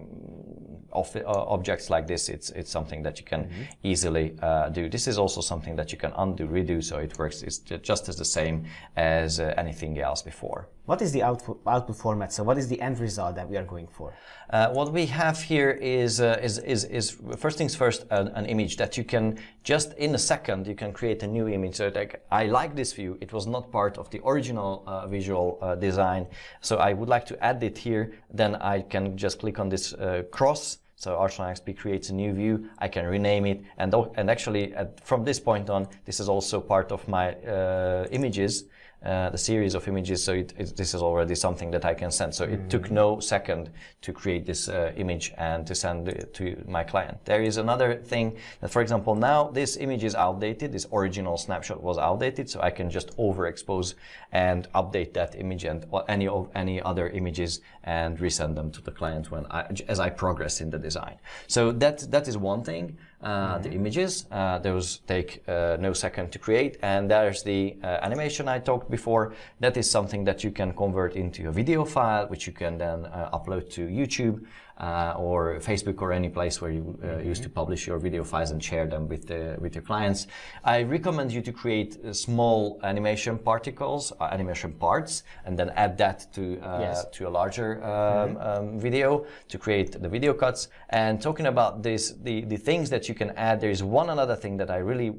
B: objects like this, it's, it's something that you can mm -hmm. easily do. This is also something that you can undo, redo, so it works it's just as the same as anything else before.
A: What is the output, output format?
B: So what is the end result that we are going for? Uh, what we have here is, uh, is, is, is, first things first, an, an, image that you can just in a second, you can create a new image. So like, I like this view. It was not part of the original uh, visual uh, design. So I would like to add it here. Then I can just click on this uh, cross. So Archon XP creates a new view. I can rename it. And, and actually, at, from this point on, this is also part of my uh, images. Uh, the series of images. So it, it, this is already something that I can send. So it mm. took no second to create this uh, image and to send it to my client. There is another thing that, for example, now this image is outdated. This original snapshot was outdated. So I can just overexpose and update that image and any of any other images and resend them to the client when I, as I progress in the design. So that, that is one thing. Uh, mm-hmm. the images. Uh, those take uh, no second to create. And there's the animation I talked before. That is something that you can convert into a video file, which you can then upload to YouTube uh, or Facebook or any place where you uh, mm -hmm. used to publish your video files and share them with the, uh, with your clients. I recommend you to create uh, small animation particles, uh, animation parts, and then add that to uh, yes. to a larger um, mm -hmm. um, video to create the video cuts. And talking about this, the the things that you can add, there is one another thing that I really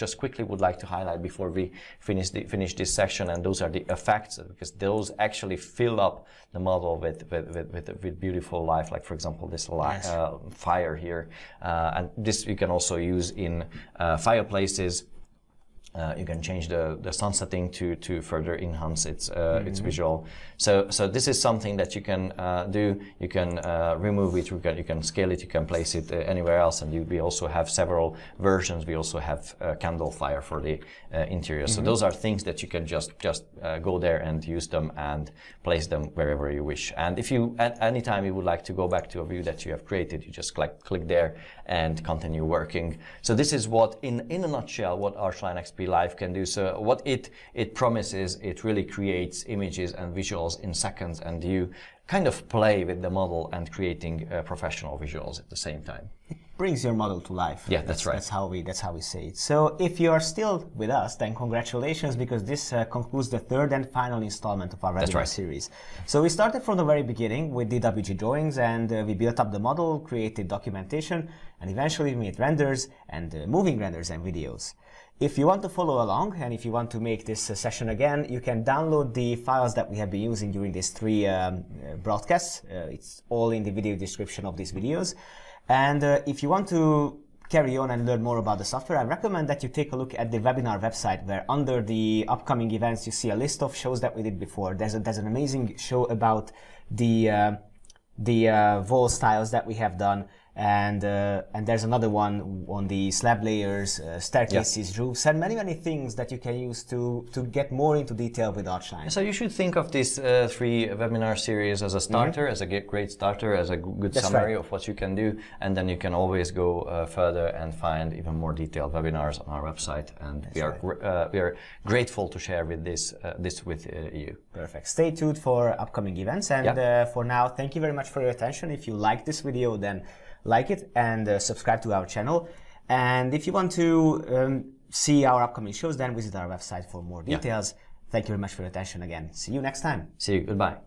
B: just quickly would like to highlight before we finish the, finish this section, and those are the effects because those actually fill up the model with with, with, with beautiful life like for example, this yes. Uh, fire here, uh, and this you can also use in uh, fireplaces uh, you can change the, the sun setting to, to further enhance its, uh, mm-hmm. its visual. So, so this is something that you can uh, do. You can uh, remove it, you can, you can scale it, you can place it uh, anywhere else. And you, we also have several versions. We also have uh, candle fire for the interior. Mm-hmm. So those are things that you can just, just go there and use them and place them wherever you wish. And if you, at any time you would like to go back to a view that you have created, you just click, click there and continue working. So this is what, in, in a nutshell, what our Shrine XP Life can do. So what it it promises, it really creates images and visuals in seconds, and you kind of play with the model and creating uh, professional visuals at the same time brings your model to life. Yeah, that's, that's, right. That's how we that's how we say it.
A: So if you are still with us, then congratulations because this uh, concludes the third and final installment of our webinar right. series. So we started from the very beginning with DWG drawings and uh, we built up the model, created documentation, and eventually we made renders and uh, moving renders and videos. If you want to follow along and if you want to make this uh, session again, you can download the files that we have been using during these three um, uh, broadcasts. Uh, it's all in the video description of these videos. And uh, if you want to carry on and learn more about the software, I recommend that you take a look at the webinar website where under the upcoming events, you see a list of shows that we did before. There's, a, there's an amazing show about the, uh, the uh, styles that we have done and uh, and there's another one on the slab layers, uh, staircases, yeah. roofs, and many many things that you can use to to get more into detail with Archline.
B: So you should think of these uh, three webinar series as a mm-hmm. starter, mm -hmm. as a great starter, as a good That's summary right. of what you can do, and then you can always go uh, further and find even more detailed webinars on our website. And That's we are right. Uh, we are grateful to share with this uh, this with you. Perfect.
A: Stay tuned for upcoming events, and yeah. for now, thank you very much for your attention. If you like this video, then like it and uh, subscribe to our channel. And if you want to um, see our upcoming shows, then visit our website for more details. Yeah. Thank you very much for your attention again. See you next time.
B: See you. Goodbye.